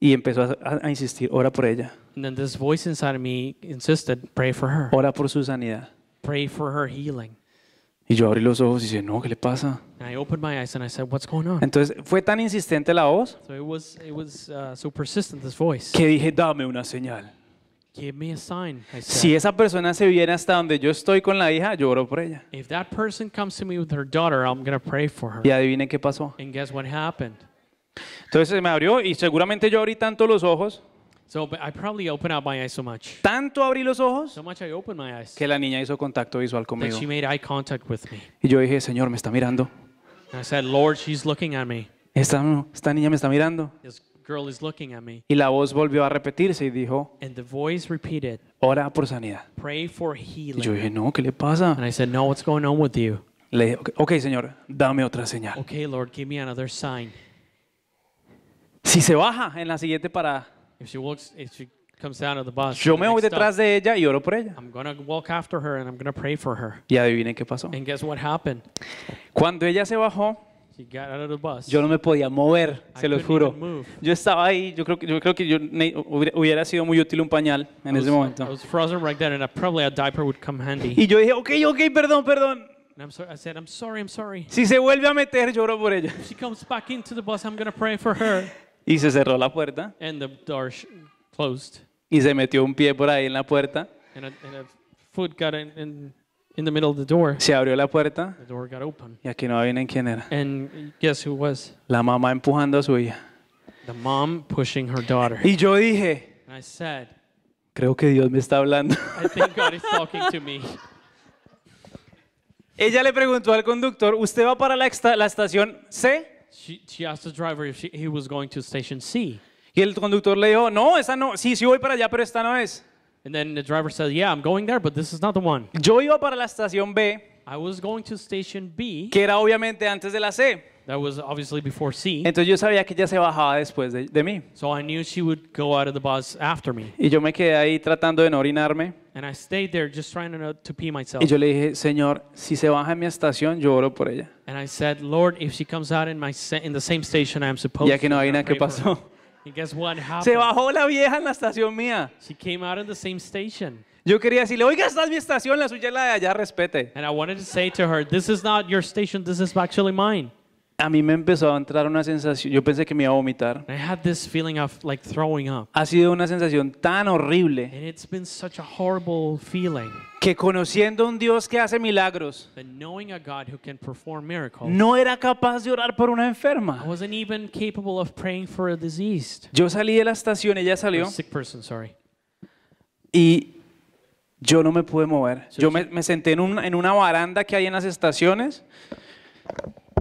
Y empezó a, a insistir, ora por ella. And then this voice inside of me insisted, pray for her. Ora por su sanidad. Pray for her healing. Y yo abrí los ojos y dije, no, ¿qué le pasa? And I opened my eyes and I said, what's going on? Entonces fue tan insistente la voz So it was, it was uh, so persistent, this voice. que dije, dame una señal. Give me a sign, I said. Si esa persona se viene hasta donde yo estoy con la hija, yo oro por ella. If that person comes to me with her daughter, I'm going to pray for her. Y adivinen qué pasó. And guess what happened? Entonces se me abrió y seguramente yo abrí tanto los ojos. So I probably opened up my eyes so much. Tanto abrí los ojos So much I opened my eyes. que la niña hizo contacto visual that conmigo. she made eye contact with me. Y yo dije, Señor, me está mirando. And I said, Lord, she's looking at me. Esta, esta niña me está mirando. This girl is looking at me. Y la voz volvió a repetirse y dijo, And the voice repeated, ora por sanidad. Pray for Y yo dije, no, ¿qué le pasa? And I said, No, what's going on with you? Le dije, ok, Señor, dame otra señal. Okay, Lord, give me another sign. Si se baja en la siguiente parada, If she walks, if she comes down to the bus, yo me voy next detrás stop, de ella y oro por ella. I'm gonna walk after her and I'm gonna pray for her. Y adivinen qué pasó. And guess what happened? Cuando ella se bajó, She got out of the bus. yo no me podía mover, I se los juro. Yo estaba ahí, yo creo que yo, creo que yo ne- hubiera- sido muy útil un pañal en I ese was- I was frozen right then, and probably a diaper would come handy. Y yo dije, ok, ok, perdón, perdón. And I'm sorry. I said, I'm sorry. I'm sorry. Si se vuelve a meter, lloro por ella. If she comes back into the bus, I'm gonna pray for her. Y se cerró la puerta. Y se metió un pie por ahí en la puerta. Se abrió la puerta. Y aquí no adivinen quién era. La mamá empujando a su hija. Y yo dije, creo que Dios me está hablando. Ella le preguntó al conductor, ¿usted va para la, la estación C? She, she asked the driver if she, he was going to station C. Y el conductor le dijo, no, esa no, sí, sí voy para allá, pero esta no es. And then the driver said, yeah, I'm going there, but this is not the one. Yo iba para la estación B, I was going to station B, que era obviamente antes de la C. That was obviously before C. Entonces yo sabía que ella se bajaba después de, de mí. So I knew she would go out of the bus after me. Y yo me quedé ahí tratando de no orinarme. And I stayed there just trying to, to pee myself. Y yo le dije, Señor, si se baja en mi estación, yo oro por ella. And I said, Lord, if she comes out in my in the same station I am supposed Ya que no hay nada que pasó. guess what Se bajó la vieja en la estación mía. She came out in the same station. Yo quería decirle, oiga, esta es mi estación, la suya es la de allá, respete. And I wanted to say to her, this is not your station, this is actually mine a mí me empezó a entrar una sensación, yo pensé que me iba a vomitar. Ha sido una sensación tan horrible it's a que conociendo un Dios que hace milagros, no era capaz de orar por una enferma. Yo salí de la estación, ella salió y yo no me pude mover. Yo me, senté en, en una baranda que hay en las estaciones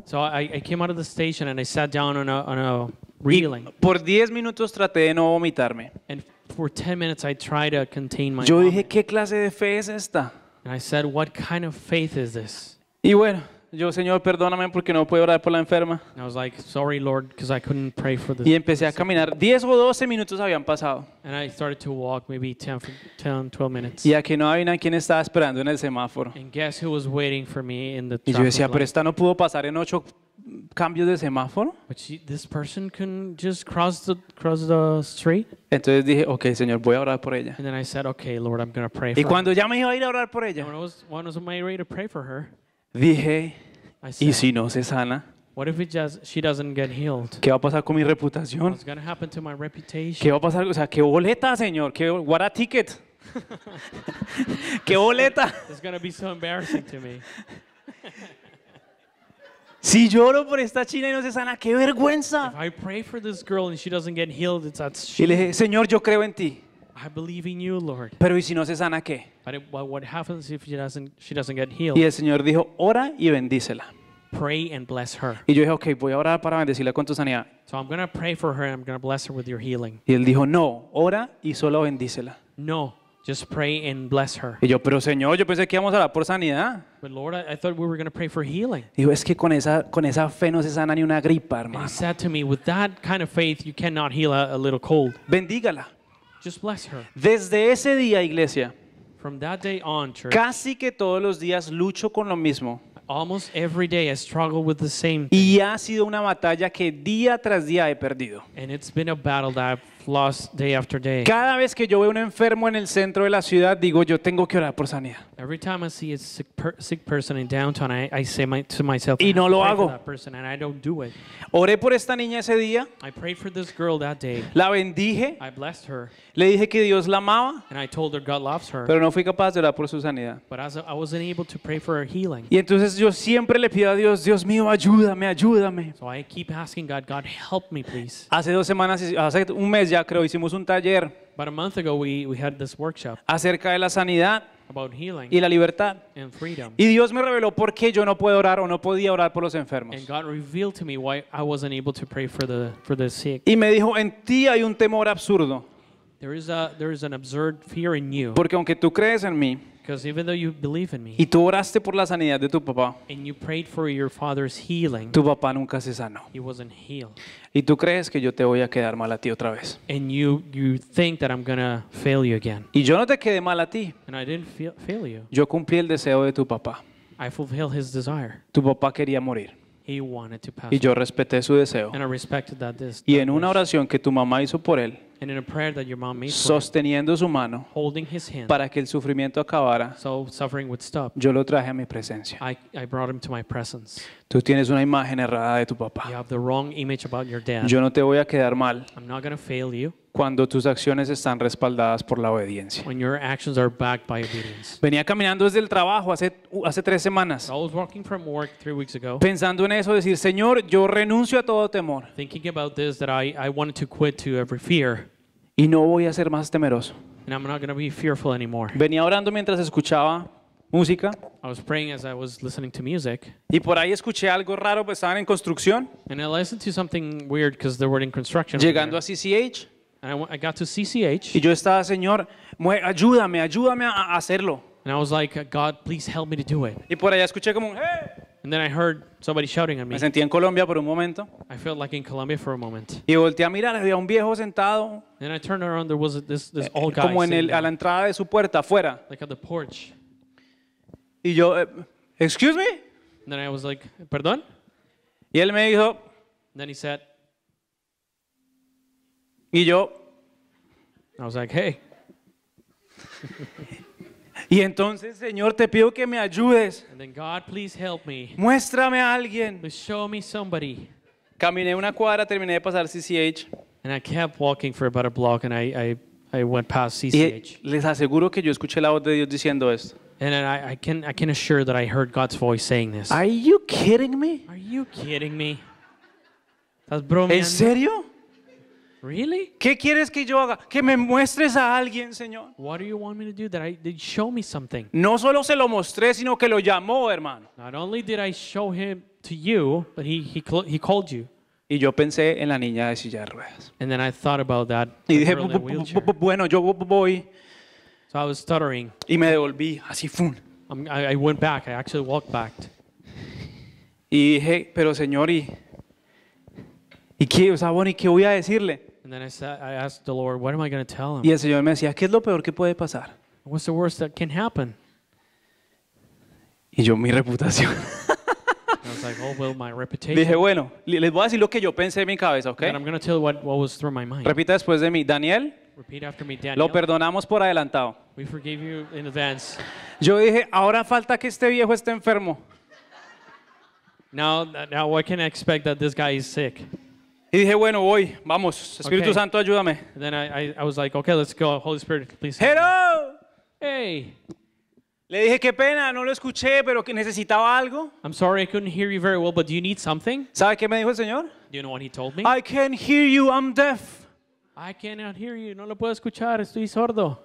So I, I came out of the station and I sat down on a, on a reeling. Y por 10 minutos traté de no vomitarme. And for 10 minutes I tried to contain my Yo dije, vomit. ¿qué clase de fe es esta? And I said, what kind of faith is this? Y bueno, Yo, Señor, perdóname porque no puedo orar por la enferma. I was like, sorry, Lord, because I couldn't pray for the Y empecé a caminar. 10 o 12 minutos habían pasado. And I started to walk maybe 10, 10 12 minutes. Y a que no adivinan quien estaba esperando en el semáforo. And guess who was waiting for me in the Y yo decía, pero esta no pudo pasar en ocho cambios de semáforo. But she, this person couldn't just cross the, cross the street. Entonces dije, okay, Señor, voy a orar por ella. And then I said, okay, Lord, I'm going to pray for her. Y cuando ya me iba a ir a orar por ella, When I was, when I was on my way to pray for her, Dije, ¿y si no se sana? ¿Qué va a pasar con mi reputación? ¿Qué va a pasar? O sea, qué boleta, señor. ¿Qué, what ticket. qué boleta. Si lloro por esta china y no se sana, qué vergüenza. Y le dije, Señor, yo creo en ti. I believe in you, Lord. Pero ¿y si no se sana qué? But it- what, happens if she doesn't, she doesn't get healed? Y el Señor dijo, ora y bendícela. Pray and bless her. Y yo dije, okay, voy a orar para bendecirla con tu sanidad. So I'm going to pray for her and I'm going to bless her with your healing. Y él dijo, no, ora y solo bendícela. No, just pray and bless her. Y yo, pero Señor, yo pensé que íbamos a orar por sanidad. But Lord, I, I thought we were going to pray for healing. Dijo, es que con esa, con esa fe no se sana ni una gripa, And hermano. he said to me, with that kind of faith, you cannot heal a, a little cold. Bendígala. Desde ese día, iglesia, casi que todos los días lucho con lo mismo. Y ha sido una batalla que día tras día he perdido lost day after day. Cada vez que yo veo un enfermo en el centro de la ciudad, digo, yo tengo que orar por sanidad. Every time I see a sick, per sick person in downtown, I, I say my, to myself, Y no lo hago. person, and I don't do it. Oré por esta niña ese día, I prayed for this girl that day. la bendije, I blessed her, le dije que Dios la amaba, and I told her God loves her. pero no fui capaz de orar por su sanidad. But as I wasn't able to pray for her healing. Y entonces yo siempre le pido a Dios, Dios mío, ayúdame, ayúdame. So I keep asking God, God, help me, please. Hace dos semanas, hace un mes ya creo hicimos un taller acerca de la sanidad y la libertad. Y Dios me reveló por qué yo no puedo orar o no podía orar por los enfermos. Y me dijo, en ti hay un temor absurdo, porque aunque tú crees en mí, y tú oraste por la sanidad de tu papá. tu papá nunca se sanó. Y tú crees que yo te voy a quedar mal a ti otra vez. Y yo no te quedé mal a ti. Yo cumplí el deseo de tu papá. Tu papá quería morir. y yo respeté su deseo. y en una oración que tu mamá hizo por él, sosteniendo su mano para que el sufrimiento acabara, yo lo traje a mi presencia. Tú tienes una imagen errada de tu papá. Yo no te voy a quedar mal cuando tus acciones están respaldadas por la obediencia. Venía caminando desde el trabajo hace, uh, hace tres semanas, pensando en eso, decir, Señor, yo renuncio a todo temor. Y no voy a ser más temeroso. And I'm not going to be fearful anymore. Venía orando mientras escuchaba música. I was praying as I was listening to music, Y por ahí escuché algo raro, pues estaban en construcción. and I listened to something weird because they were in construction. Llegando a CCH. and I, I got to CCH, Y yo estaba, Señor, ayúdame, ayúdame a hacerlo. and I was like, God, please help me to do it. Y por allá escuché como hey. And then I heard somebody shouting at me. Me sentí en Colombia por un momento. I felt like in Colombia for a moment. Y volteé a mirar, había un viejo sentado. And I turned around, there was this, this eh, old guy. Como en el, a la entrada de su puerta, afuera. Like at the porch. Y yo, eh, excuse me. And then I was like, perdón. Y él me dijo. And then he said. Y yo. I was like, hey. Y entonces, Señor, te pido que me ayudes. Muéstrame a alguien. Caminé una cuadra, terminé de pasar CCH. les aseguro que yo escuché la voz de Dios diciendo esto. And I, can, Are you kidding me? ¿En serio? Really? ¿Qué quieres que yo haga? Que me muestres a alguien, Señor. What do you want me to do? That I did show me something. No solo se lo mostré, sino que lo llamó, hermano. Not only did I show him to you, but he he, he called you. Y yo pensé en la niña de silla de ruedas. And then I thought about that. Y dije, bueno, yo voy. So I was stuttering. Y me devolví así, fun. I, I went back. I actually walked back. Y dije, pero Señor, ¿y, y qué? O sea, bueno, ¿y qué voy a decirle? then I, said, I asked the Lord, what am I going to tell him? Y el Señor me decía, ¿qué es lo peor que puede pasar? What's the worst that can happen? Y yo, mi reputación. I was like, oh, well, my reputation. Dije, bueno, les voy a decir lo que yo pensé en mi cabeza, ¿ok? I'm going to tell what, was through my mind. Repita después de mí, Daniel. Lo perdonamos por adelantado. We you in advance. Yo dije, ahora falta que este viejo esté enfermo. Now, now what can I expect that this guy is sick? Y dije, bueno, voy, vamos, Espíritu Santo, ayúdame. then I, I, was like, okay, let's go. Holy Spirit, please. Hello. Hey, Le dije, qué pena, no lo escuché, pero que necesitaba algo. I'm sorry I couldn't hear you very well, but do you need something? ¿Sabe qué me dijo el Señor? Do you know what he told me? I can't hear you, I'm deaf. I cannot hear you. No lo puedo escuchar. Estoy sordo.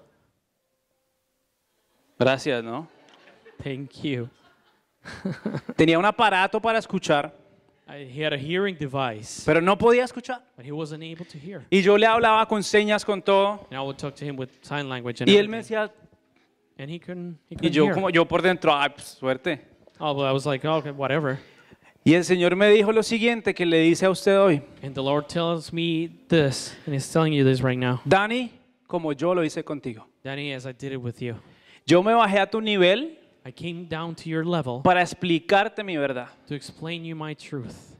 Gracias, ¿no? Thank you. Tenía un aparato para escuchar. He had a hearing device, pero no podía escuchar. but he wasn't able to hear. Y yo le hablaba con señas, con todo. And I would talk to him with sign language and, Y él me decía, and he couldn't, he y yo hear. como yo por dentro, ah, pues, suerte. Oh, but I was like, oh, okay, whatever. Y el Señor me dijo lo siguiente que le dice a usted hoy. And the Lord tells me this, and he's telling you this right now. Dani, como yo lo hice contigo. Danny, as I did it with you, Yo me bajé a tu nivel I came down to your level para explicarte mi verdad. to explain you my truth.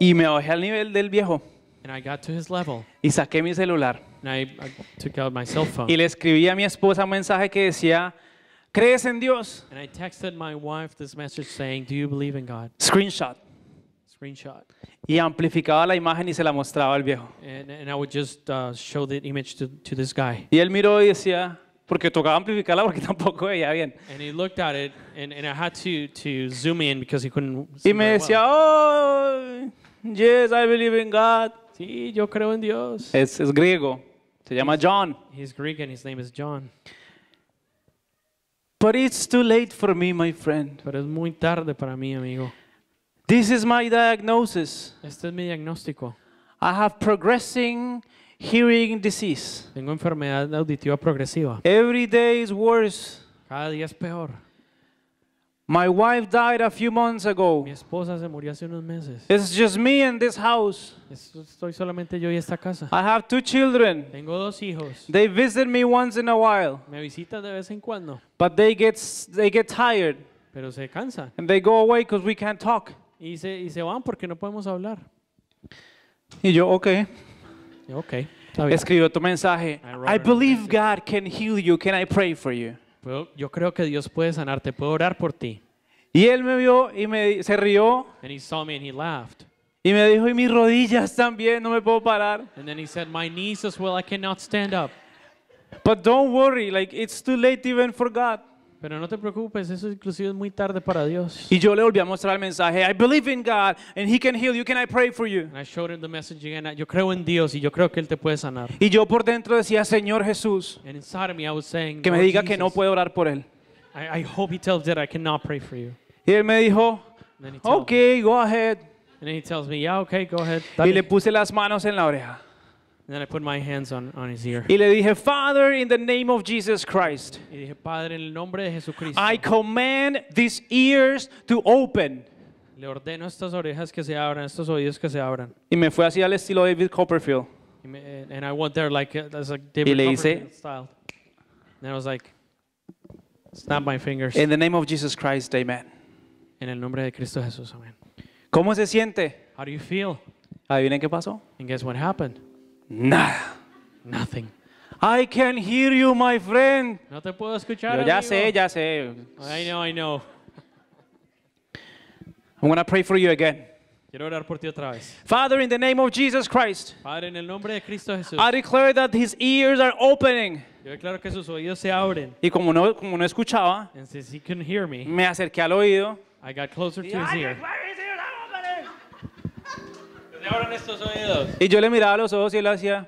Y me bajé al nivel del viejo And I got to his level y saqué mi celular and I, I took out my cell phone y le escribí a mi esposa un mensaje que decía, ¿crees en Dios? and I texted my wife this message saying, "Do you believe in God?" Screenshot. Screenshot. Y amplificaba la imagen y se la mostraba al viejo. And and I would just uh, show the image to to this guy. Y él miró y decía, porque tocaba amplificarla porque tampoco veía bien. y me decía, well. oh, yes, I believe in God. Sí, yo creo en Dios. Es, es griego. Se llama John. He's Greek and his name is John. But it's too late for me, my friend. Pero es muy tarde para mí, amigo. This is my diagnosis. Este es mi diagnóstico. I have progressing hearing disease. Tengo enfermedad auditiva progresiva. Every day is worse. Cada día es peor. My wife died a few months ago. Mi esposa se murió hace unos meses. It's just me and this house. Estoy solamente yo y esta casa. I have two children. Tengo dos hijos. They visit me once in a while. Me visitan de vez en cuando. But they get they get tired. Pero se cansan. And they go away because we can't talk. Y se y se van porque no podemos hablar. Y yo, okay. Okay, Escribió tu mensaje. I believe God can heal you. Can I pray for you? Yo creo que Dios puede sanarte. Puedo orar por ti. Y él me vio y me se rió. And he saw me and he laughed. Y me dijo, y mis rodillas también, no me puedo parar. And then he said, my knees as well, I cannot stand up. But don't worry, like it's too late even for God. Pero no te preocupes, eso inclusive es muy tarde para Dios. Y yo le volví a mostrar el mensaje. I believe in God and He can heal you. Can I pray for you? Yo creo en Dios y yo creo que él te puede sanar. Y yo por dentro decía, Señor Jesús, que me diga que no puedo orar por él. I, hope He tells that I cannot pray for you. Y él me dijo, Okay, go ahead. Y le puse las manos en la oreja. And then I put my hands on, on his ear. Y le dije, Father, in the name of Jesus Christ, y dije, Padre, en el nombre de Jesucristo, I command these ears to open. Le ordeno estas orejas que se abran, estos oídos que se abran. Y me fue así al estilo David Copperfield. Y, me, eh, and I went there like, uh, as a David y le Copperfield hice, style. And I was like, snap my fingers. In the name of Jesus Christ, amen. En el nombre de Cristo Jesús, amén. ¿Cómo se siente? How do you feel? Adivinen qué pasó. And guess what happened? Nada. Nothing. I can hear you, my friend. No te puedo escuchar. Yo ya amigo. sé, ya sé. I know, I know. I'm going to pray for you again. Quiero orar por ti otra vez. Father, in the name of Jesus Christ, Padre, en el nombre de Cristo Jesús, I declare that his ears are opening. Yo declaro que sus oídos se abren. Y como no, como no escuchaba, And since he couldn't hear me, me acerqué al oído. I got closer to his ear. abran estos oídos. Y yo le miraba los ojos y él hacía.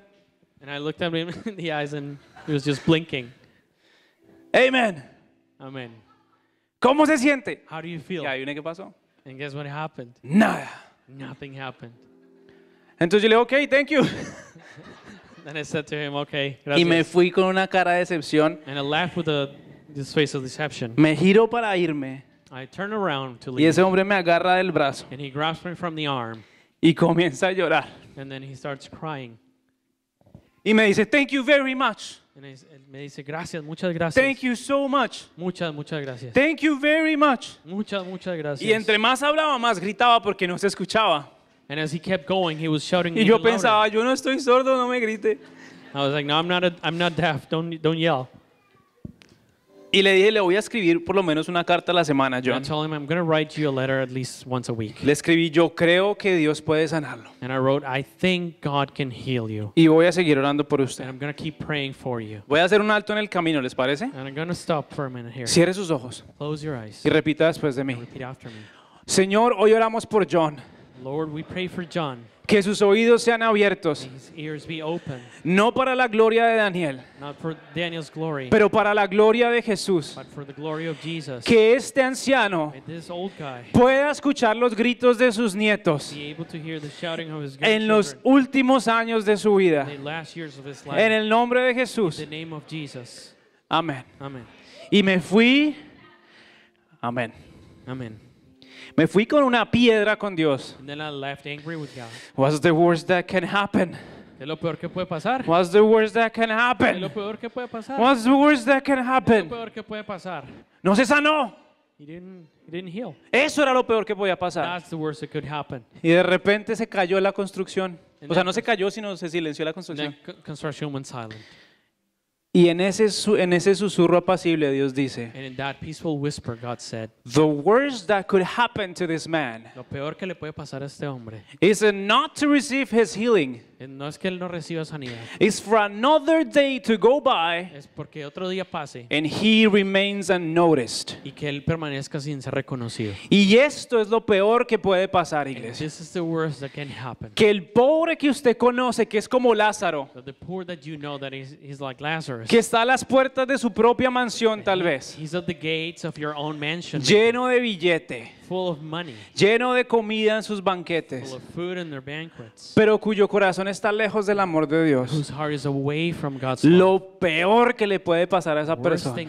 And I looked at him in the eyes and he was just blinking. Amen. Amen. ¿Cómo se siente? How do you feel? Y ahí viene qué pasó. And guess what happened? Nada. Nothing happened. Entonces yo le dije, ok, thank you. Then I said to him, okay, gracias. Y me fui con una cara de decepción. And I laughed with a, this face of deception. Me giro para irme. I turn around to leave. Y ese hombre me agarra del brazo. And he grabs me from the arm. Y comienza a llorar. And then he starts crying. Y me dice, thank you very much. Me dice, gracias, muchas gracias. Thank you so much. Muchas, muchas gracias. Thank you very much. Muchas, muchas gracias. Y entre más hablaba, más gritaba porque no se escuchaba. And he kept going, he was shouting y yo pensaba, yo no estoy sordo, no me grite. I was like, no, I'm not, I'm not deaf, don't, don't yell. Y le dije, le voy a escribir por lo menos una carta a la semana, John. Le escribí, yo creo que Dios puede sanarlo. Y voy a seguir orando por usted. Voy a hacer un alto en el camino, ¿les parece? Cierre sus ojos y repita después de mí. Señor, hoy oramos por John. John. Que sus oídos sean abiertos. No para la gloria de Daniel, pero para la gloria de Jesús. Que este anciano pueda escuchar los gritos de sus nietos en los últimos años de su vida. en el nombre de Jesús. Amén. Amén. Y me fui. Amén. Amén. Me fui con una piedra con Dios. And then I left angry with God. What's the worst that can happen? ¿Qué es lo peor que puede pasar? What's the worst that can happen? ¿Qué es lo peor que puede pasar? What's the worst that can happen? ¿Qué es lo peor que puede pasar? No se sanó. He didn't, he didn't heal. Eso era lo peor que podía pasar. That's the worst that could happen. Y de repente se cayó la construcción. And o sea, no se cayó, sino se silenció la construcción. Construction went silent. Y en ese, en ese susurro apacible Dios dice, And in that peaceful whisper, God said, the worst that could happen to this man lo peor que le puede pasar a este hombre is not to receive his healing. Eh, no es que él no reciba sanidad, It's for another day to go by es porque otro día pase and he remains unnoticed. y que él permanezca sin ser reconocido. Y esto es lo peor que puede pasar, And iglesia. this is the worst that can happen. Que el pobre que usted conoce, que es como Lázaro, the poor that you know that is, is like Lazarus, que está a las puertas de su propia mansión tal vez, lleno de billete, lleno de comida en sus banquetes, pero cuyo corazón está lejos del amor de Dios. Lo peor que le puede pasar a esa persona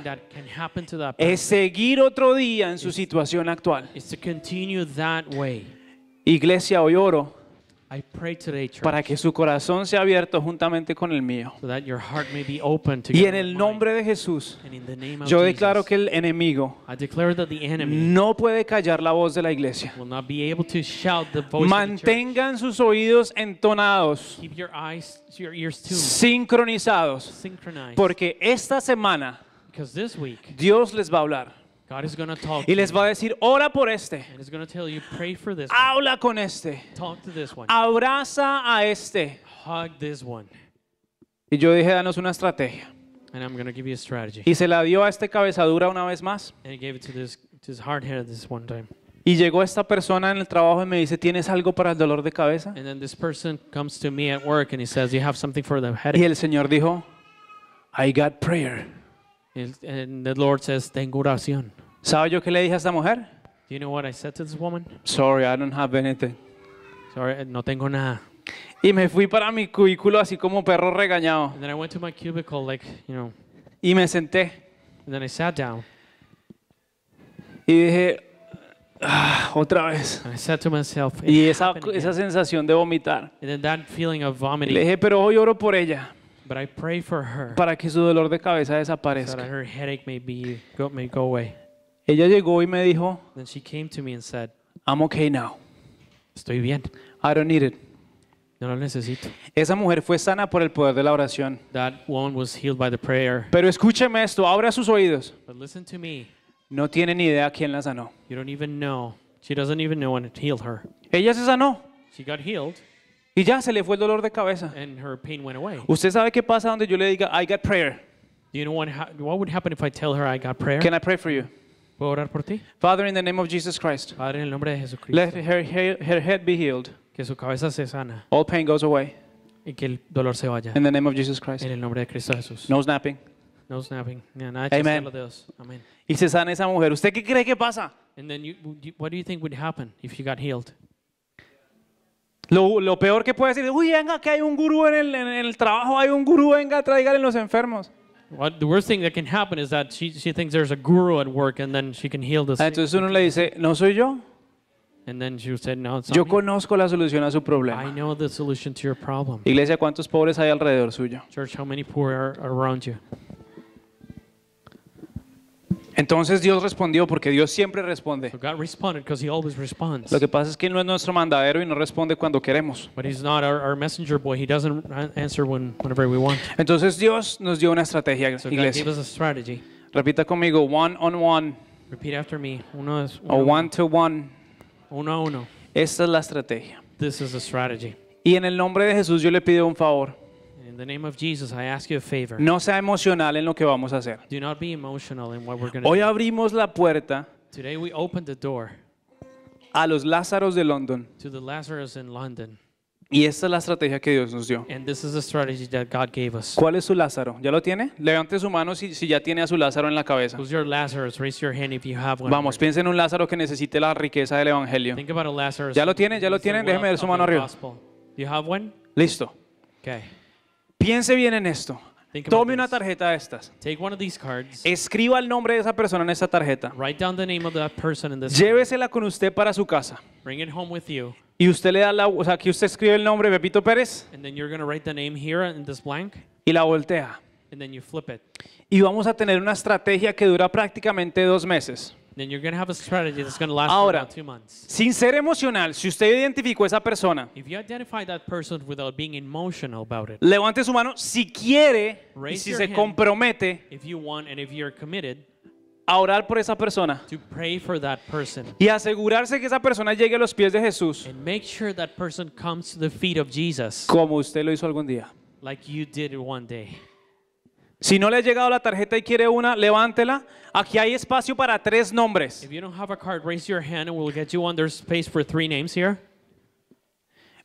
es seguir otro día en su situación actual. Iglesia, hoy oro para que su corazón sea abierto juntamente con el mío. y en el nombre de Jesús, yo declaro que el enemigo no puede callar la voz de la iglesia. Mantengan sus oídos entonados, sincronizados, porque esta semana Dios les va a hablar y les va a decir, ora por este. Habla con este. Abraza a este. Y yo dije, danos una estrategia. Y se la dio a este cabezadura una vez más. Y llegó esta persona en el trabajo y me dice, ¿tienes algo para el dolor de cabeza? Y el Señor dijo, I got prayer. El, and the Lord says, tengo oración. ¿Sabe yo qué le dije a esta mujer? Do you know what I said to this woman? Sorry, I don't have anything. Sorry, no tengo nada. Y me fui para mi cubículo así como perro regañado. And then I went to my cubicle like, you know. Y me senté. And then I sat down. Y dije, ah, otra vez. And I said to myself, y esa, esa sensación de vomitar. And then that feeling of vomiting. Le dije, pero hoy oro por ella. But I pray for her, para que su dolor de cabeza so desaparezca. her headache may be go, may go away. Ella llegó y me dijo, Then she came to me and said, I'm okay now. "Estoy bien. I don't need it. No lo necesito." Esa mujer fue sana por el poder de la oración. That woman was healed by the prayer. Pero escúcheme esto, abra sus oídos. But listen to me. No tiene ni idea quién la sanó. You don't even know. She doesn't even know when it healed her. Ella se sanó. She got healed, y ya se le fue el dolor de cabeza. and her pain went away. ¿Usted sabe qué pasa donde yo le diga, I got prayer? Do you know what, what would happen if I tell her I got prayer? Can I pray for you? ¿Puedo orar por ti? Father, in the name of Jesus Christ, Padre, en el nombre de Jesucristo. let Jesucristo, her, her head be healed. que su cabeza se sana All pain goes away. y que el dolor se vaya. In the name of Jesus Christ. En el nombre de Cristo Jesús. No snapping. No snapping. Yeah, nada de chasquear Amen. Y se sana esa mujer. ¿Usted qué cree que pasa? And then you- what do you think would happen if you got healed? Lo, lo, peor que puede decir, uy, venga, que hay un gurú en el, en el trabajo, hay un gurú, venga, tráigale los enfermos. What, the worst thing that can happen is that she, she thinks there's a guru at work and then she can heal this. Ah, entonces uno le dice, no soy yo. And then she said, no, it's Yo conozco la solución a su problema. I know the solution to your problem. Iglesia, ¿cuántos pobres hay alrededor suyo? Church, how many poor are around you? Entonces Dios respondió porque Dios siempre responde. Lo que pasa es que él no es nuestro mandadero y no responde cuando queremos. Entonces Dios nos dio una estrategia, iglesia. Repita conmigo, one on one. Uno O one to one. Uno a uno. Esta es la estrategia. Y en el nombre de Jesús yo le pido un favor. No sea emocional en lo que vamos a hacer. Hoy abrimos la puerta a los Lázaros de London. Y esta es la estrategia que Dios nos dio. ¿Cuál es su Lázaro? ¿Ya lo tiene? Levante su mano si, si ya tiene a su Lázaro en la cabeza. Vamos, piensen en un Lázaro que necesite la riqueza del Evangelio. ¿Ya lo tiene? ¿Ya lo tiene? Déjeme ver su mano arriba. Listo. Okay. Piense bien en esto. Tome una tarjeta de estas. Escriba el nombre de esa persona en esa tarjeta. Llévesela con usted para su casa. Y usted le da la, o sea, aquí usted escribe el nombre Pepito Pérez y la voltea. Y vamos a tener una estrategia que dura prácticamente dos meses. Then you're going to have a strategy that's going to last Ahora, for about two months. sin ser emocional, si usted identificó esa persona, If you identify that person without being emotional about it, levante su mano si quiere y si your se hand. compromete if you want and if you're committed a orar por esa persona to pray for that person y asegurarse que esa persona llegue a los pies de Jesús, and make sure that comes to the feet of Jesus como usted lo hizo algún día. like you did one day. Si no le ha llegado la tarjeta y quiere una, levántela. Aquí hay espacio para tres nombres. If you don't have a card, raise your hand and we'll get you under There's space for three names here.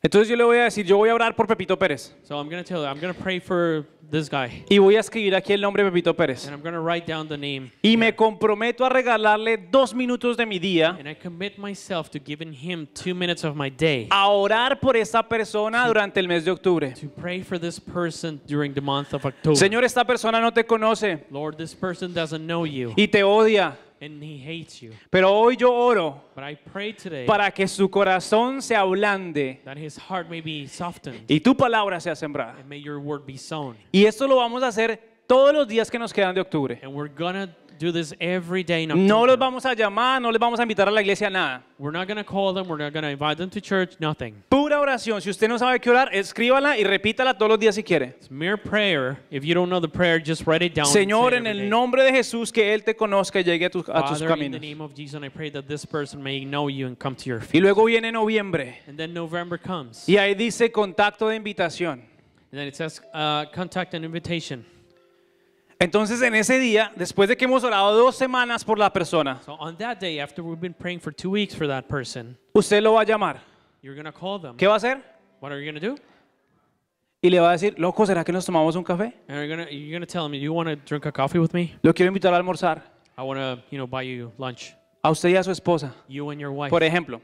Entonces yo le voy a decir, yo voy a orar por Pepito Pérez. So I'm going to tell you, I'm going to pray for this guy. Y voy a escribir aquí el nombre de Pepito Pérez. And I'm going to write down the name. Y me comprometo a regalarle dos minutos de mi día. And I commit myself to giving him two minutes of my day. A orar por esa persona to, durante el mes de octubre. To pray for this person during the month of October. Señor, esta persona no te conoce. Lord, this person doesn't know you. Y te odia. Pero hoy yo oro para que su corazón se ablande y tu palabra sea sembrada. Y esto lo vamos a hacer todos los días que nos quedan de octubre. No los vamos a llamar, no les vamos a invitar a la iglesia nada. We're not going to call them, we're not going to invite them to church, nothing. Pura oración. Si usted no sabe qué orar, escríbala y repítala todos los días si quiere. It's mere prayer. If you don't know the prayer, just write it down. Señor, en el nombre de Jesús, que Él te conozca y llegue a tus, a tus Father, in the name of Jesus, I pray that this person may know you and come to your feet. Y luego viene noviembre. And then November comes. Y ahí dice contacto de invitación. And then it says uh, contact and invitation. Entonces en ese día, después de que hemos orado dos semanas por la persona, usted lo va a llamar. ¿Qué va a hacer? Y le va a decir, loco, ¿será que nos tomamos un café? Lo quiero invitar a almorzar. A usted y a su esposa. Por ejemplo,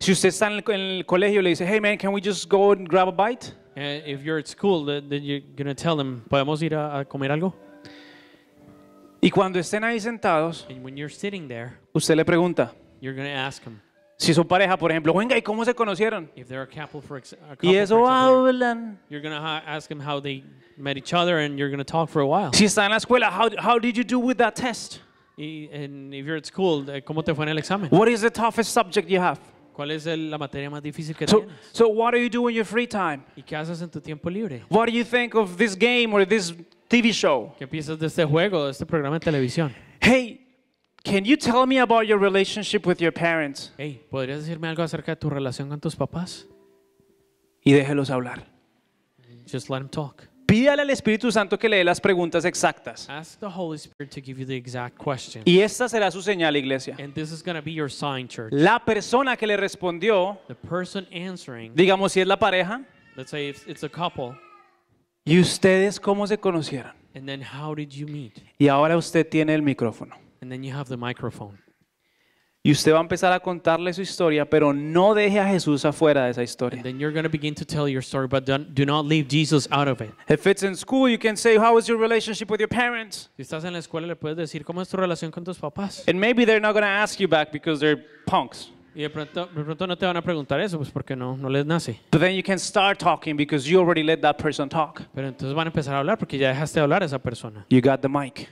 si usted está en el, en el colegio y le dice, hey man, can we just go and grab a bite? And eh, if you're at school, then you're going to tell them, ¿podemos ir a, a comer algo? Y cuando estén ahí sentados, And when you're sitting there, usted le pregunta, you're going to ask them, si son pareja, por ejemplo, venga, ¿y cómo se conocieron? if they're a couple for ex- a couple, Y eso hablan. you're going to ha- ask them how they met each other and you're going to talk for a while. Si están en la escuela, how, how did you do with that test? Y- and if you're at school, eh, ¿cómo te fue en el examen? What is the toughest subject you have? ¿Cuál es el, la materia más difícil que so, tienes? So what do you do in your free time? ¿Y qué haces en tu tiempo libre? What do you think of this game or this TV show? ¿Qué piensas de este juego, de este programa de televisión? Hey, Can you tell me about your relationship with your parents? Hey, ¿podrías decirme algo acerca de tu relación con tus papás? Y déjelos hablar. Just let them talk. Pídale al Espíritu Santo que le dé las preguntas exactas. Y esta será su señal, iglesia. La persona que le respondió, digamos si es la pareja, ¿y ustedes cómo se conocieron? Y ahora usted tiene el micrófono. Y usted va a empezar a contarle su historia, pero no deje a Jesús afuera de esa historia. you can parents?" Si estás en la escuela, le puedes decir cómo es tu relación con tus papás. maybe they're not going ask back because they're punks. Y de pronto, de pronto no te van a preguntar eso, pues porque no, no les nace. talking Pero entonces van a empezar a hablar porque ya dejaste de hablar a esa persona. You got the mic.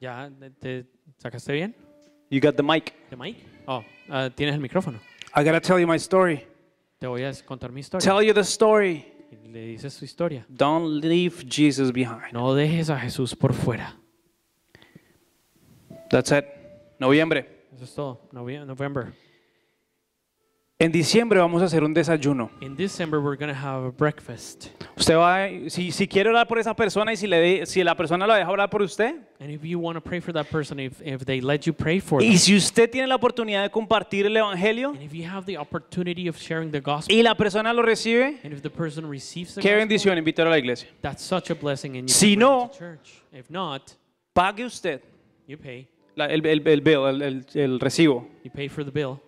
Ya te sacaste bien. You got the mic. The mic? Oh, uh, tienes el micrófono. I gotta tell you my story. Te voy a contar mi historia. Tell you the story. le dices su historia. Don't leave Jesus behind. No dejes a Jesús por fuera. That's it. Noviembre. Eso es todo. November. En diciembre vamos a hacer un desayuno. In December we're going have a breakfast. Usted va, si, si quiere orar por esa persona y si, le de, si la persona lo deja orar por usted. And if you want to pray for that person, if, if they let you pray for them. Y si usted tiene la oportunidad de compartir el evangelio. And if you have the opportunity of sharing the gospel. Y la persona lo recibe. And if the person receives the qué bendición invitar a la iglesia. That's such a blessing and you si no, to church. If not, pague usted. You pay. La, el, el, el bill, el, el, el recibo. You pay for the bill.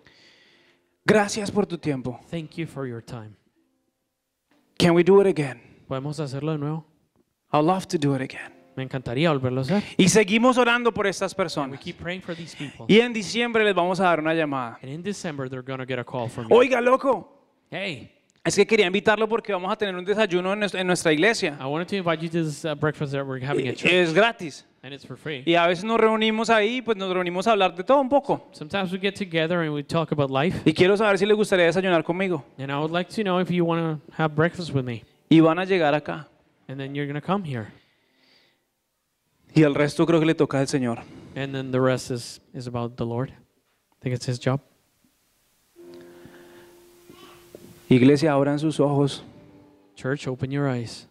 Gracias por tu tiempo. Thank you for your time. Can we do it again? ¿Podemos hacerlo de nuevo? I'd love to do it again. Me encantaría volverlo a hacer. Y seguimos orando por estas personas. We keep praying for these people. Y en diciembre les vamos a dar una llamada. in December they're get a call me. Oiga, loco. Hey. Es que quería invitarlo porque vamos a tener un desayuno en, nuestra iglesia. I wanted to invite you to this uh, breakfast that we're eh, Es gratis. and it's for free. Y a veces nos reunimos ahí, pues nos reunimos a hablar de todo un poco. Sometimes we get together and we talk about life, Y quiero saber si le gustaría desayunar conmigo. and I would like to know if you want to have breakfast with me, Y van a llegar acá. and then you're gonna come here, Y el resto creo que le toca al Señor. and then the rest is is about the Lord. I think it's His job. Iglesia, abran sus ojos. Church, open your eyes.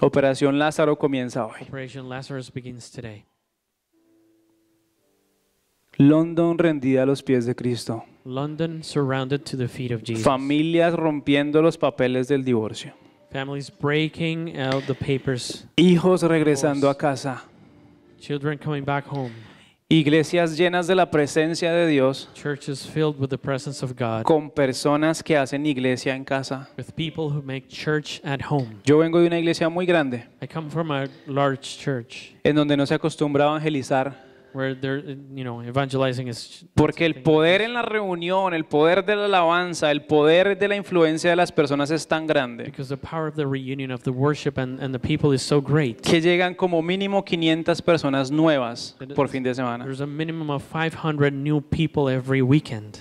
Operación Lázaro comienza hoy. Operation Lazarus begins today. London rendida a los pies de Cristo. London surrounded to the feet of Jesus. Familias rompiendo los papeles del divorcio. Families breaking out the papers. Hijos regresando a casa. Children coming back home. Iglesias llenas de la presencia de Dios. Con personas que hacen iglesia en casa. Yo vengo de una iglesia muy grande. En donde no se acostumbra a evangelizar porque el poder en la reunión, el poder de la alabanza, el poder de la influencia de las personas es tan grande que llegan como mínimo 500 personas nuevas por fin de semana.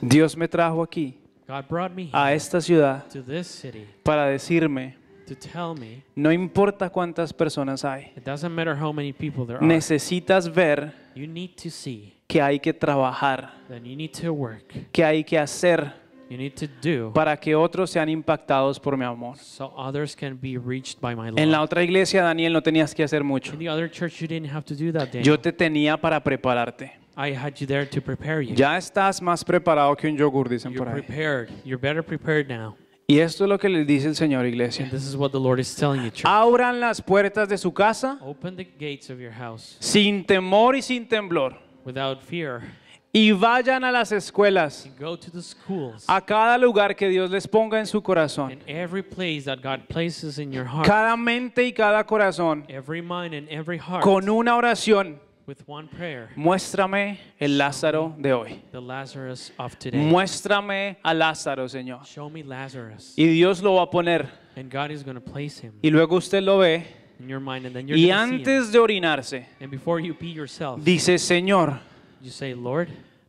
Dios me trajo aquí a esta ciudad para decirme no importa cuántas personas hay, necesitas ver you need to see, que hay que trabajar, that you need to work, que hay que hacer you need to do, para que otros sean impactados por mi amor. so others can be reached by my love. En la otra iglesia, Daniel, no tenías que hacer mucho. In the other church, you didn't have to do that, Yo te tenía para prepararte. I had you there to prepare you. Ya estás más preparado que un yogur, dicen You're por ahí. prepared. You're better prepared now. Y esto es lo que les dice el Señor, iglesia. Abran las puertas de su casa sin temor y sin temblor. Y vayan a las escuelas, a cada lugar que Dios les ponga en su corazón. Cada mente y cada corazón, con una oración Muéstrame el Lázaro de hoy. Muéstrame a Lázaro, Señor. Y Dios lo va a poner. Y luego usted lo ve. y antes de orinarse, dice, Señor,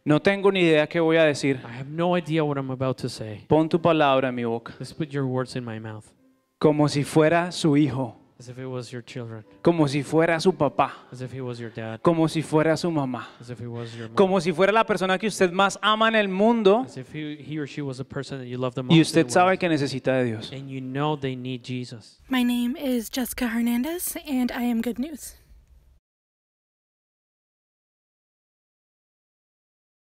no tengo ni idea qué voy a decir. Pon tu palabra en mi boca. Como si fuera su hijo. As if it was your children. Como si fuera su papá. As if he was your dad. Como si fuera su mamá. As if he was your mom. Como si fuera la persona que usted más ama en el mundo. As if he, was a person that you love the most. Y usted sabe que necesita de Dios. And you know they need Jesus. My name is Jessica Hernandez and I am good news.